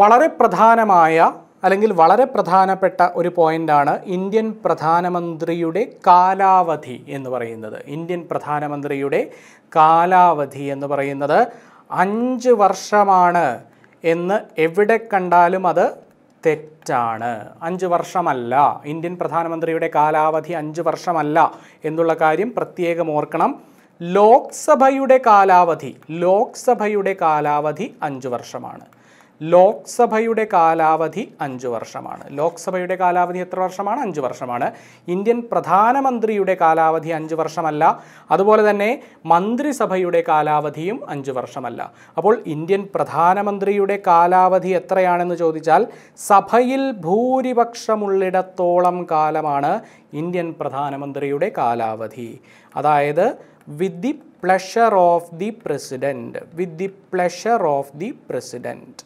വളരെ പ്രധാനമായ അല്ലെങ്കിൽ വളരെ പ്രധാനപ്പെട്ട ഒരു പോയിൻ്റാണ് ഇന്ത്യൻ പ്രധാനമന്ത്രിയുടെ കാലാവധി എന്ന് പറയുന്നത് ഇന്ത്യൻ പ്രധാനമന്ത്രിയുടെ കാലാവധി എന്ന് പറയുന്നത് അഞ്ച് വർഷമാണ് എന്ന് എവിടെ കണ്ടാലും അത് തെറ്റാണ് അഞ്ച് വർഷമല്ല ഇന്ത്യൻ പ്രധാനമന്ത്രിയുടെ കാലാവധി അഞ്ച് വർഷമല്ല എന്നുള്ള കാര്യം പ്രത്യേകം ഓർക്കണം ലോക്സഭയുടെ കാലാവധി ലോക്സഭയുടെ കാലാവധി അഞ്ച് വർഷമാണ് ലോക്സഭയുടെ കാലാവധി അഞ്ച് വർഷമാണ് ലോക്സഭയുടെ കാലാവധി എത്ര വർഷമാണ് അഞ്ച് വർഷമാണ് ഇന്ത്യൻ പ്രധാനമന്ത്രിയുടെ കാലാവധി അഞ്ച് വർഷമല്ല അതുപോലെ തന്നെ മന്ത്രിസഭയുടെ കാലാവധിയും അഞ്ച് വർഷമല്ല അപ്പോൾ ഇന്ത്യൻ പ്രധാനമന്ത്രിയുടെ കാലാവധി എത്രയാണെന്ന് ചോദിച്ചാൽ സഭയിൽ ഭൂരിപക്ഷമുള്ളിടത്തോളം കാലമാണ് ഇന്ത്യൻ പ്രധാനമന്ത്രിയുടെ കാലാവധി അതായത് with the pleasure of the president with the pleasure of the president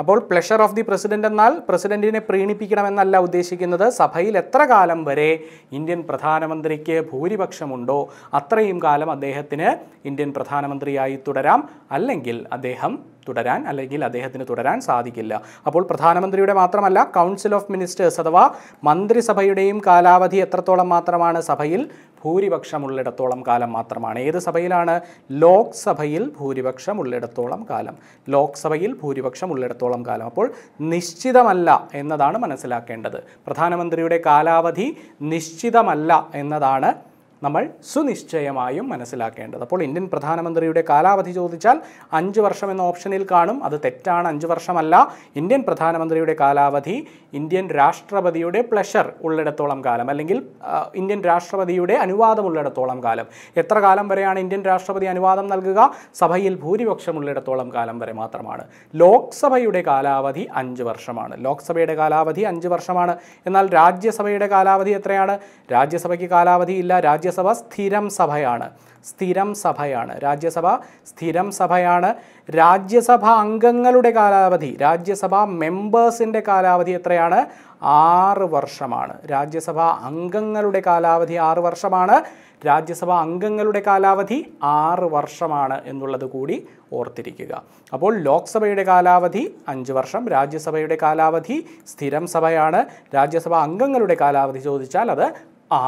അപ്പോൾ പ്ലഷർ ഓഫ് ദി പ്രസിഡന്റ് എന്നാൽ പ്രസിഡന്റിനെ പ്രീണിപ്പിക്കണമെന്നല്ല ഉദ്ദേശിക്കുന്നത് സഭയിൽ എത്ര കാലം വരെ ഇന്ത്യൻ പ്രധാനമന്ത്രിക്ക് ഭൂരിപക്ഷമുണ്ടോ അത്രയും കാലം അദ്ദേഹത്തിന് ഇന്ത്യൻ പ്രധാനമന്ത്രിയായി തുടരാം അല്ലെങ്കിൽ അദ്ദേഹം തുടരാൻ അല്ലെങ്കിൽ അദ്ദേഹത്തിന് തുടരാൻ സാധിക്കില്ല അപ്പോൾ പ്രധാനമന്ത്രിയുടെ മാത്രമല്ല കൗൺസിൽ ഓഫ് മിനിസ്റ്റേഴ്സ് അഥവാ മന്ത്രിസഭയുടെയും കാലാവധി എത്രത്തോളം മാത്രമാണ് സഭയിൽ ഭൂരിപക്ഷം ഉള്ളിടത്തോളം കാലം മാത്രമാണ് ഏത് സഭയിലാണ് ലോക്സഭയിൽ ഭൂരിപക്ഷം ഉള്ളിടത്തോളം കാലം ലോക്സഭയിൽ ഭൂരിപക്ഷം ഉള്ളിടത്തോളം കാലം അപ്പോൾ നിശ്ചിതമല്ല എന്നതാണ് മനസ്സിലാക്കേണ്ടത് പ്രധാനമന്ത്രിയുടെ കാലാവധി നിശ്ചിതമല്ല എന്നതാണ് നമ്മൾ സുനിശ്ചയമായും മനസ്സിലാക്കേണ്ടത് അപ്പോൾ ഇന്ത്യൻ പ്രധാനമന്ത്രിയുടെ കാലാവധി ചോദിച്ചാൽ അഞ്ച് വർഷം എന്ന ഓപ്ഷനിൽ കാണും അത് തെറ്റാണ് അഞ്ച് വർഷമല്ല ഇന്ത്യൻ പ്രധാനമന്ത്രിയുടെ കാലാവധി ഇന്ത്യൻ രാഷ്ട്രപതിയുടെ പ്ലഷർ ഉള്ളിടത്തോളം കാലം അല്ലെങ്കിൽ ഇന്ത്യൻ രാഷ്ട്രപതിയുടെ ഉള്ളിടത്തോളം കാലം എത്ര കാലം വരെയാണ് ഇന്ത്യൻ രാഷ്ട്രപതി അനുവാദം നൽകുക സഭയിൽ ഭൂരിപക്ഷം ഉള്ളിടത്തോളം കാലം വരെ മാത്രമാണ് ലോക്സഭയുടെ കാലാവധി അഞ്ച് വർഷമാണ് ലോക്സഭയുടെ കാലാവധി അഞ്ച് വർഷമാണ് എന്നാൽ രാജ്യസഭയുടെ കാലാവധി എത്രയാണ് രാജ്യസഭയ്ക്ക് കാലാവധി ഇല്ല രാജ്യസഭ രാജ്യസഭ സ്ഥിരം സഭയാണ് സ്ഥിരം സഭയാണ് രാജ്യസഭ സ്ഥിരം സഭയാണ് രാജ്യസഭ അംഗങ്ങളുടെ കാലാവധി രാജ്യസഭ മെമ്പേഴ്സിൻ്റെ കാലാവധി എത്രയാണ് ആറ് വർഷമാണ് രാജ്യസഭ അംഗങ്ങളുടെ കാലാവധി ആറ് വർഷമാണ് രാജ്യസഭ അംഗങ്ങളുടെ കാലാവധി ആറ് വർഷമാണ് എന്നുള്ളത് കൂടി ഓർത്തിരിക്കുക അപ്പോൾ ലോക്സഭയുടെ കാലാവധി അഞ്ച് വർഷം രാജ്യസഭയുടെ കാലാവധി സ്ഥിരം സഭയാണ് രാജ്യസഭ അംഗങ്ങളുടെ കാലാവധി ചോദിച്ചാൽ അത്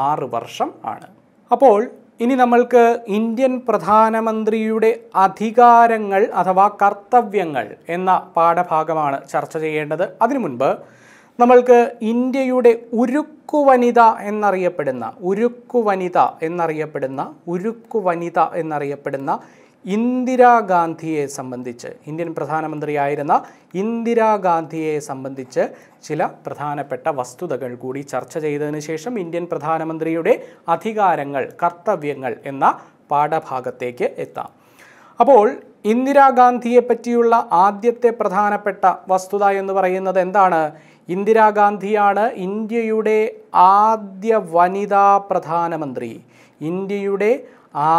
ആറ് വർഷം ആണ് അപ്പോൾ ഇനി നമ്മൾക്ക് ഇന്ത്യൻ പ്രധാനമന്ത്രിയുടെ അധികാരങ്ങൾ അഥവാ കർത്തവ്യങ്ങൾ എന്ന പാഠഭാഗമാണ് ചർച്ച ചെയ്യേണ്ടത് അതിനു മുൻപ് നമ്മൾക്ക് ഇന്ത്യയുടെ ഉരുക്കു വനിത എന്നറിയപ്പെടുന്ന ഉരുക്കു വനിത എന്നറിയപ്പെടുന്ന ഉരുക്കു വനിത എന്നറിയപ്പെടുന്ന ഇന്ദിരാഗാന്ധിയെ സംബന്ധിച്ച് ഇന്ത്യൻ പ്രധാനമന്ത്രിയായിരുന്ന ഇന്ദിരാഗാന്ധിയെ സംബന്ധിച്ച് ചില പ്രധാനപ്പെട്ട വസ്തുതകൾ കൂടി ചർച്ച ചെയ്തതിന് ശേഷം ഇന്ത്യൻ പ്രധാനമന്ത്രിയുടെ അധികാരങ്ങൾ കർത്തവ്യങ്ങൾ എന്ന പാഠഭാഗത്തേക്ക് എത്താം അപ്പോൾ ഇന്ദിരാഗാന്ധിയെ പറ്റിയുള്ള ആദ്യത്തെ പ്രധാനപ്പെട്ട വസ്തുത എന്ന് പറയുന്നത് എന്താണ് ഇന്ദിരാഗാന്ധിയാണ് ഇന്ത്യയുടെ ആദ്യ വനിതാ പ്രധാനമന്ത്രി ഇന്ത്യയുടെ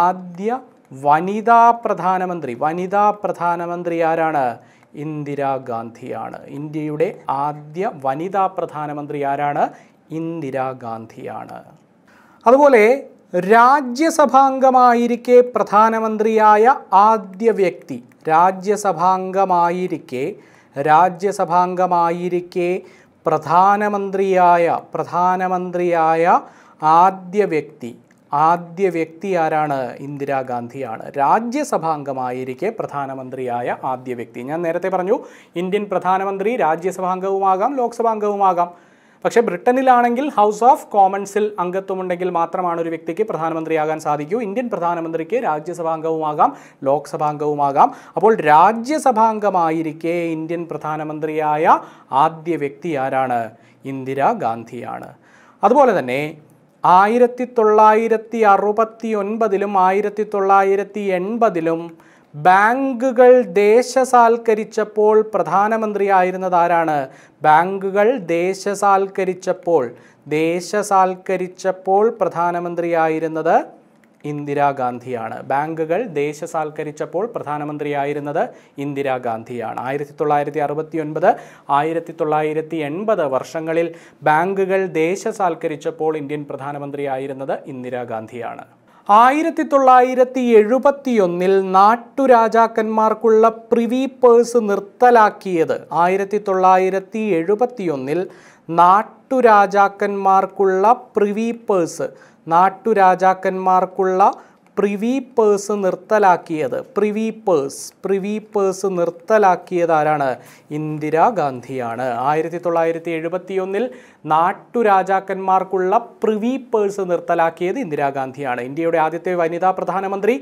ആദ്യ വനിതാ പ്രധാനമന്ത്രി വനിതാ പ്രധാനമന്ത്രി ആരാണ് ഇന്ദിരാഗാന്ധിയാണ് ഇന്ത്യയുടെ ആദ്യ വനിതാ പ്രധാനമന്ത്രി ആരാണ് ഇന്ദിരാഗാന്ധിയാണ് അതുപോലെ രാജ്യസഭാംഗമായിരിക്കെ പ്രധാനമന്ത്രിയായ ആദ്യ വ്യക്തി രാജ്യസഭാംഗമായിരിക്കെ രാജ്യസഭാംഗമായിരിക്കെ പ്രധാനമന്ത്രിയായ പ്രധാനമന്ത്രിയായ ആദ്യ വ്യക്തി ആദ്യ വ്യക്തി ആരാണ് ഇന്ദിരാഗാന്ധിയാണ് രാജ്യസഭാംഗമായിരിക്കെ പ്രധാനമന്ത്രിയായ ആദ്യ വ്യക്തി ഞാൻ നേരത്തെ പറഞ്ഞു ഇന്ത്യൻ പ്രധാനമന്ത്രി രാജ്യസഭാംഗവുമാകാം ലോക്സഭാംഗവുമാകാം പക്ഷേ ബ്രിട്ടനിലാണെങ്കിൽ ഹൗസ് ഓഫ് കോമൺസിൽ അംഗത്വമുണ്ടെങ്കിൽ മാത്രമാണ് ഒരു വ്യക്തിക്ക് പ്രധാനമന്ത്രിയാകാൻ സാധിക്കൂ ഇന്ത്യൻ പ്രധാനമന്ത്രിക്ക് രാജ്യസഭാംഗവുമാകാം ലോക്സഭാംഗവുമാകാം അപ്പോൾ രാജ്യസഭാംഗമായിരിക്കെ ഇന്ത്യൻ പ്രധാനമന്ത്രിയായ ആദ്യ വ്യക്തി ആരാണ് ഇന്ദിരാഗാന്ധിയാണ് അതുപോലെ തന്നെ ആയിരത്തി തൊള്ളായിരത്തി അറുപത്തി ഒൻപതിലും ആയിരത്തി തൊള്ളായിരത്തി എൺപതിലും ബാങ്കുകൾ ദേശസാൽക്കരിച്ചപ്പോൾ പ്രധാനമന്ത്രിയായിരുന്നത് ആരാണ് ബാങ്കുകൾ ദേശസാൽക്കരിച്ചപ്പോൾ ദേശസാൽക്കരിച്ചപ്പോൾ പ്രധാനമന്ത്രിയായിരുന്നത് ഇന്ദിരാഗാന്ധിയാണ് ബാങ്കുകൾ ദേശസാൽക്കരിച്ചപ്പോൾ പ്രധാനമന്ത്രിയായിരുന്നത് ഇന്ദിരാഗാന്ധിയാണ് ആയിരത്തി തൊള്ളായിരത്തി അറുപത്തി ഒൻപത് ആയിരത്തി തൊള്ളായിരത്തി എൺപത് വർഷങ്ങളിൽ ബാങ്കുകൾ ദേശസാൽക്കരിച്ചപ്പോൾ ഇന്ത്യൻ പ്രധാനമന്ത്രിയായിരുന്നത് ഇന്ദിരാഗാന്ധിയാണ് ആയിരത്തി തൊള്ളായിരത്തി എഴുപത്തിയൊന്നിൽ നാട്ടുരാജാക്കന്മാർക്കുള്ള പ്രിവി പേഴ്സ് നിർത്തലാക്കിയത് ആയിരത്തി തൊള്ളായിരത്തി എഴുപത്തിയൊന്നിൽ നാട്ടുരാജാക്കന്മാർക്കുള്ള പ്രിവി പേഴ്സ് നാട്ടുരാജാക്കന്മാർക്കുള്ള പ്രിവി പേഴ്സ് നിർത്തലാക്കിയത് പ്രിവി പേഴ്സ് പ്രിവി പേഴ്സ് നിർത്തലാക്കിയത് ആരാണ് ഇന്ദിരാഗാന്ധിയാണ് ആയിരത്തി തൊള്ളായിരത്തി ഒന്നിൽ നാട്ടുരാജാക്കന്മാർക്കുള്ള പ്രിവി പേഴ്സ് നിർത്തലാക്കിയത് ഇന്ദിരാഗാന്ധിയാണ് ഇന്ത്യയുടെ ആദ്യത്തെ വനിതാ പ്രധാനമന്ത്രി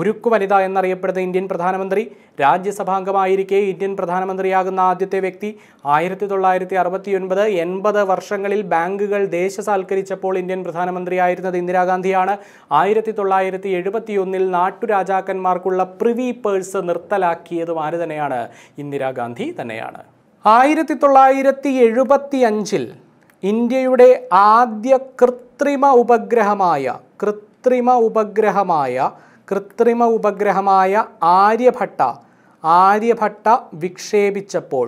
ഉരുക്കു വനിത എന്നറിയപ്പെടുന്ന ഇന്ത്യൻ പ്രധാനമന്ത്രി രാജ്യസഭാംഗമായിരിക്കെ ഇന്ത്യൻ പ്രധാനമന്ത്രിയാകുന്ന ആദ്യത്തെ വ്യക്തി ആയിരത്തി തൊള്ളായിരത്തി അറുപത്തിയൊൻപത് എൺപത് വർഷങ്ങളിൽ ബാങ്കുകൾ ദേശസാൽക്കരിച്ചപ്പോൾ ഇന്ത്യൻ പ്രധാനമന്ത്രിയായിരുന്നത് ഇന്ദിരാഗാന്ധിയാണ് ആയിരത്തി തൊള്ളായിരത്തി എഴുപത്തിയൊന്നിൽ നാട്ടുരാജാക്കന്മാർക്കുള്ള പ്രിവി പേഴ്സ് നിർത്തലാക്കിയതും ആര് തന്നെയാണ് ഇന്ദിരാഗാന്ധി തന്നെയാണ് ആയിരത്തി തൊള്ളായിരത്തി എഴുപത്തി അഞ്ചിൽ ഇന്ത്യയുടെ ആദ്യ കൃത്രിമ ഉപഗ്രഹമായ കൃത്രിമ ഉപഗ്രഹമായ കൃത്രിമ ഉപഗ്രഹമായ ആര്യഭട്ട ആര്യഭട്ട വിക്ഷേപിച്ചപ്പോൾ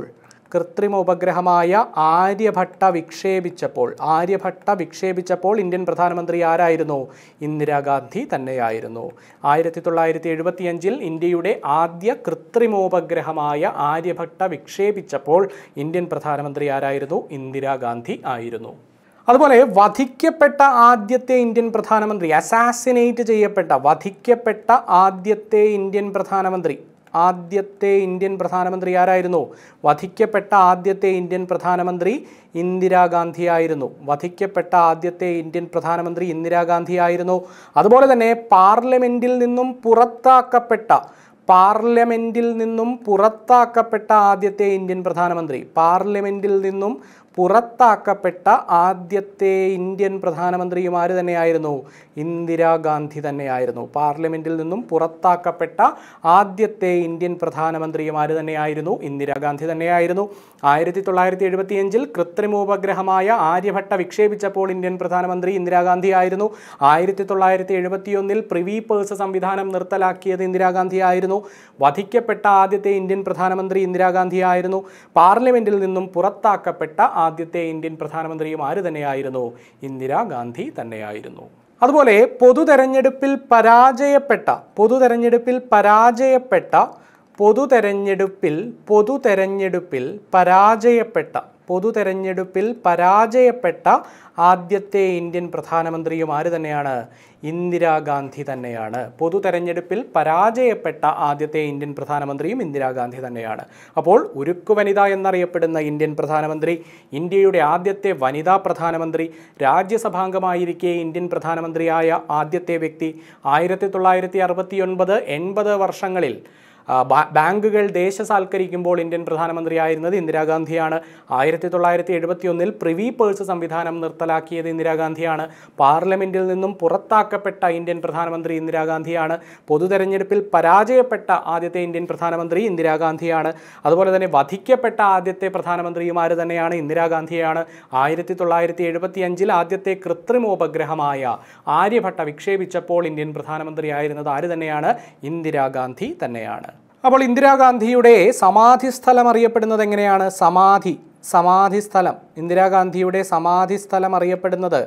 കൃത്രിമ ഉപഗ്രഹമായ ആര്യഭട്ട വിക്ഷേപിച്ചപ്പോൾ ആര്യഭട്ട വിക്ഷേപിച്ചപ്പോൾ ഇന്ത്യൻ പ്രധാനമന്ത്രി ആരായിരുന്നു ഇന്ദിരാഗാന്ധി തന്നെയായിരുന്നു ആയിരത്തി തൊള്ളായിരത്തി എഴുപത്തിയഞ്ചിൽ ഇന്ത്യയുടെ ആദ്യ കൃത്രിമോപഗ്രഹമായ ആര്യഭട്ട വിക്ഷേപിച്ചപ്പോൾ ഇന്ത്യൻ പ്രധാനമന്ത്രി ആരായിരുന്നു ഇന്ദിരാഗാന്ധി ആയിരുന്നു അതുപോലെ വധിക്കപ്പെട്ട ആദ്യത്തെ ഇന്ത്യൻ പ്രധാനമന്ത്രി അസാസിനേറ്റ് ചെയ്യപ്പെട്ട വധിക്കപ്പെട്ട ആദ്യത്തെ ഇന്ത്യൻ പ്രധാനമന്ത്രി ആദ്യത്തെ ഇന്ത്യൻ പ്രധാനമന്ത്രി ആരായിരുന്നു വധിക്കപ്പെട്ട ആദ്യത്തെ ഇന്ത്യൻ പ്രധാനമന്ത്രി ഇന്ദിരാഗാന്ധി ആയിരുന്നു വധിക്കപ്പെട്ട ആദ്യത്തെ ഇന്ത്യൻ പ്രധാനമന്ത്രി ഇന്ദിരാഗാന്ധി ആയിരുന്നു അതുപോലെ തന്നെ പാർലമെൻറ്റിൽ നിന്നും പുറത്താക്കപ്പെട്ട പാർലമെൻറ്റിൽ നിന്നും പുറത്താക്കപ്പെട്ട ആദ്യത്തെ ഇന്ത്യൻ പ്രധാനമന്ത്രി പാർലമെൻറ്റിൽ നിന്നും പുറത്താക്കപ്പെട്ട ആദ്യത്തെ ഇന്ത്യൻ പ്രധാനമന്ത്രിയുമാർ തന്നെയായിരുന്നു ഇന്ദിരാഗാന്ധി തന്നെയായിരുന്നു പാർലമെൻറ്റിൽ നിന്നും പുറത്താക്കപ്പെട്ട ആദ്യത്തെ ഇന്ത്യൻ പ്രധാനമന്ത്രിയുമാർ തന്നെയായിരുന്നു ഇന്ദിരാഗാന്ധി തന്നെയായിരുന്നു ആയിരത്തി തൊള്ളായിരത്തി എഴുപത്തിയഞ്ചിൽ കൃത്രിമോപഗ്രഹമായ ആര്യഭട്ട വിക്ഷേപിച്ചപ്പോൾ ഇന്ത്യൻ പ്രധാനമന്ത്രി ഇന്ദിരാഗാന്ധി ആയിരുന്നു ആയിരത്തി തൊള്ളായിരത്തി എഴുപത്തിയൊന്നിൽ പ്രിവി പേഴ്സ് സംവിധാനം നിർത്തലാക്കിയത് ഇന്ദിരാഗാന്ധി ആയിരുന്നു വധിക്കപ്പെട്ട ആദ്യത്തെ ഇന്ത്യൻ പ്രധാനമന്ത്രി ഇന്ദിരാഗാന്ധി ആയിരുന്നു പാർലമെൻറ്റിൽ നിന്നും പുറത്താക്കപ്പെട്ട ആദ്യത്തെ ഇന്ത്യൻ പ്രധാനമന്ത്രിയും ആര് തന്നെയായിരുന്നു ഇന്ദിരാഗാന്ധി തന്നെയായിരുന്നു അതുപോലെ പൊതു തെരഞ്ഞെടുപ്പിൽ പരാജയപ്പെട്ട പൊതു തെരഞ്ഞെടുപ്പിൽ പരാജയപ്പെട്ട പൊതു തെരഞ്ഞെടുപ്പിൽ പൊതു തെരഞ്ഞെടുപ്പിൽ പരാജയപ്പെട്ട പൊതു തെരഞ്ഞെടുപ്പിൽ പരാജയപ്പെട്ട ആദ്യത്തെ ഇന്ത്യൻ പ്രധാനമന്ത്രിയും ആര് തന്നെയാണ് ഇന്ദിരാഗാന്ധി തന്നെയാണ് പൊതു തെരഞ്ഞെടുപ്പിൽ പരാജയപ്പെട്ട ആദ്യത്തെ ഇന്ത്യൻ പ്രധാനമന്ത്രിയും ഇന്ദിരാഗാന്ധി തന്നെയാണ് അപ്പോൾ ഉരുക്കു വനിത എന്നറിയപ്പെടുന്ന ഇന്ത്യൻ പ്രധാനമന്ത്രി ഇന്ത്യയുടെ ആദ്യത്തെ വനിതാ പ്രധാനമന്ത്രി രാജ്യസഭാംഗമായിരിക്കെ ഇന്ത്യൻ പ്രധാനമന്ത്രിയായ ആദ്യത്തെ വ്യക്തി ആയിരത്തി തൊള്ളായിരത്തി എൺപത് വർഷങ്ങളിൽ ബാങ്കുകൾ ദേശസാൽക്കരിക്കുമ്പോൾ ഇന്ത്യൻ പ്രധാനമന്ത്രിയായിരുന്നത് ഇന്ദിരാഗാന്ധിയാണ് ആയിരത്തി തൊള്ളായിരത്തി ഒന്നിൽ പ്രിവി പേഴ്സ് സംവിധാനം നിർത്തലാക്കിയത് ഇന്ദിരാഗാന്ധിയാണ് പാർലമെൻറ്റിൽ നിന്നും പുറത്താക്കപ്പെട്ട ഇന്ത്യൻ പ്രധാനമന്ത്രി ഇന്ദിരാഗാന്ധിയാണ് പൊതു തെരഞ്ഞെടുപ്പിൽ പരാജയപ്പെട്ട ആദ്യത്തെ ഇന്ത്യൻ പ്രധാനമന്ത്രി ഇന്ദിരാഗാന്ധിയാണ് അതുപോലെ തന്നെ വധിക്കപ്പെട്ട ആദ്യത്തെ പ്രധാനമന്ത്രിയുമാർ തന്നെയാണ് ഇന്ദിരാഗാന്ധിയാണ് ആയിരത്തി തൊള്ളായിരത്തി എഴുപത്തി അഞ്ചിൽ ആദ്യത്തെ കൃത്രിമോപഗ്രഹമായ ആര്യഭട്ട വിക്ഷേപിച്ചപ്പോൾ ഇന്ത്യൻ പ്രധാനമന്ത്രിയായിരുന്നത് ആര് തന്നെയാണ് ഇന്ദിരാഗാന്ധി തന്നെയാണ് അപ്പോൾ ഇന്ദിരാഗാന്ധിയുടെ സമാധി സ്ഥലം അറിയപ്പെടുന്നത് എങ്ങനെയാണ് സമാധി സമാധി സ്ഥലം ഇന്ദിരാഗാന്ധിയുടെ സമാധി സ്ഥലം അറിയപ്പെടുന്നത്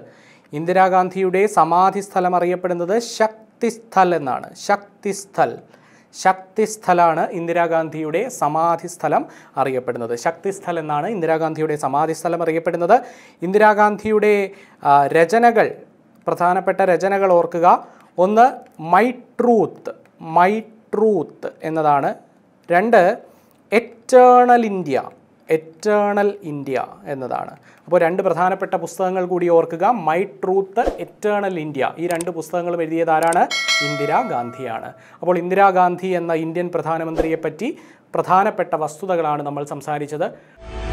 ഇന്ദിരാഗാന്ധിയുടെ സമാധി സ്ഥലം അറിയപ്പെടുന്നത് ശക്തിസ്ഥൽ എന്നാണ് ശക്തിസ്ഥൽ ശക്തിസ്ഥലാണ് ഇന്ദിരാഗാന്ധിയുടെ സമാധി സ്ഥലം അറിയപ്പെടുന്നത് ശക്തിസ്ഥൽ എന്നാണ് ഇന്ദിരാഗാന്ധിയുടെ സമാധി സ്ഥലം അറിയപ്പെടുന്നത് ഇന്ദിരാഗാന്ധിയുടെ രചനകൾ പ്രധാനപ്പെട്ട രചനകൾ ഓർക്കുക ഒന്ന് മൈ ട്രൂത്ത് മൈ ട്രൂത്ത് എന്നതാണ് രണ്ട് എറ്റേണൽ ഇന്ത്യ എറ്റേണൽ ഇന്ത്യ എന്നതാണ് അപ്പോൾ രണ്ട് പ്രധാനപ്പെട്ട പുസ്തകങ്ങൾ കൂടി ഓർക്കുക മൈ ട്രൂത്ത് എറ്റേണൽ ഇന്ത്യ ഈ രണ്ട് പുസ്തകങ്ങളും എഴുതിയത് ആരാണ് ഇന്ദിരാഗാന്ധിയാണ് അപ്പോൾ ഇന്ദിരാഗാന്ധി എന്ന ഇന്ത്യൻ പ്രധാനമന്ത്രിയെപ്പറ്റി പ്രധാനപ്പെട്ട വസ്തുതകളാണ് നമ്മൾ സംസാരിച്ചത്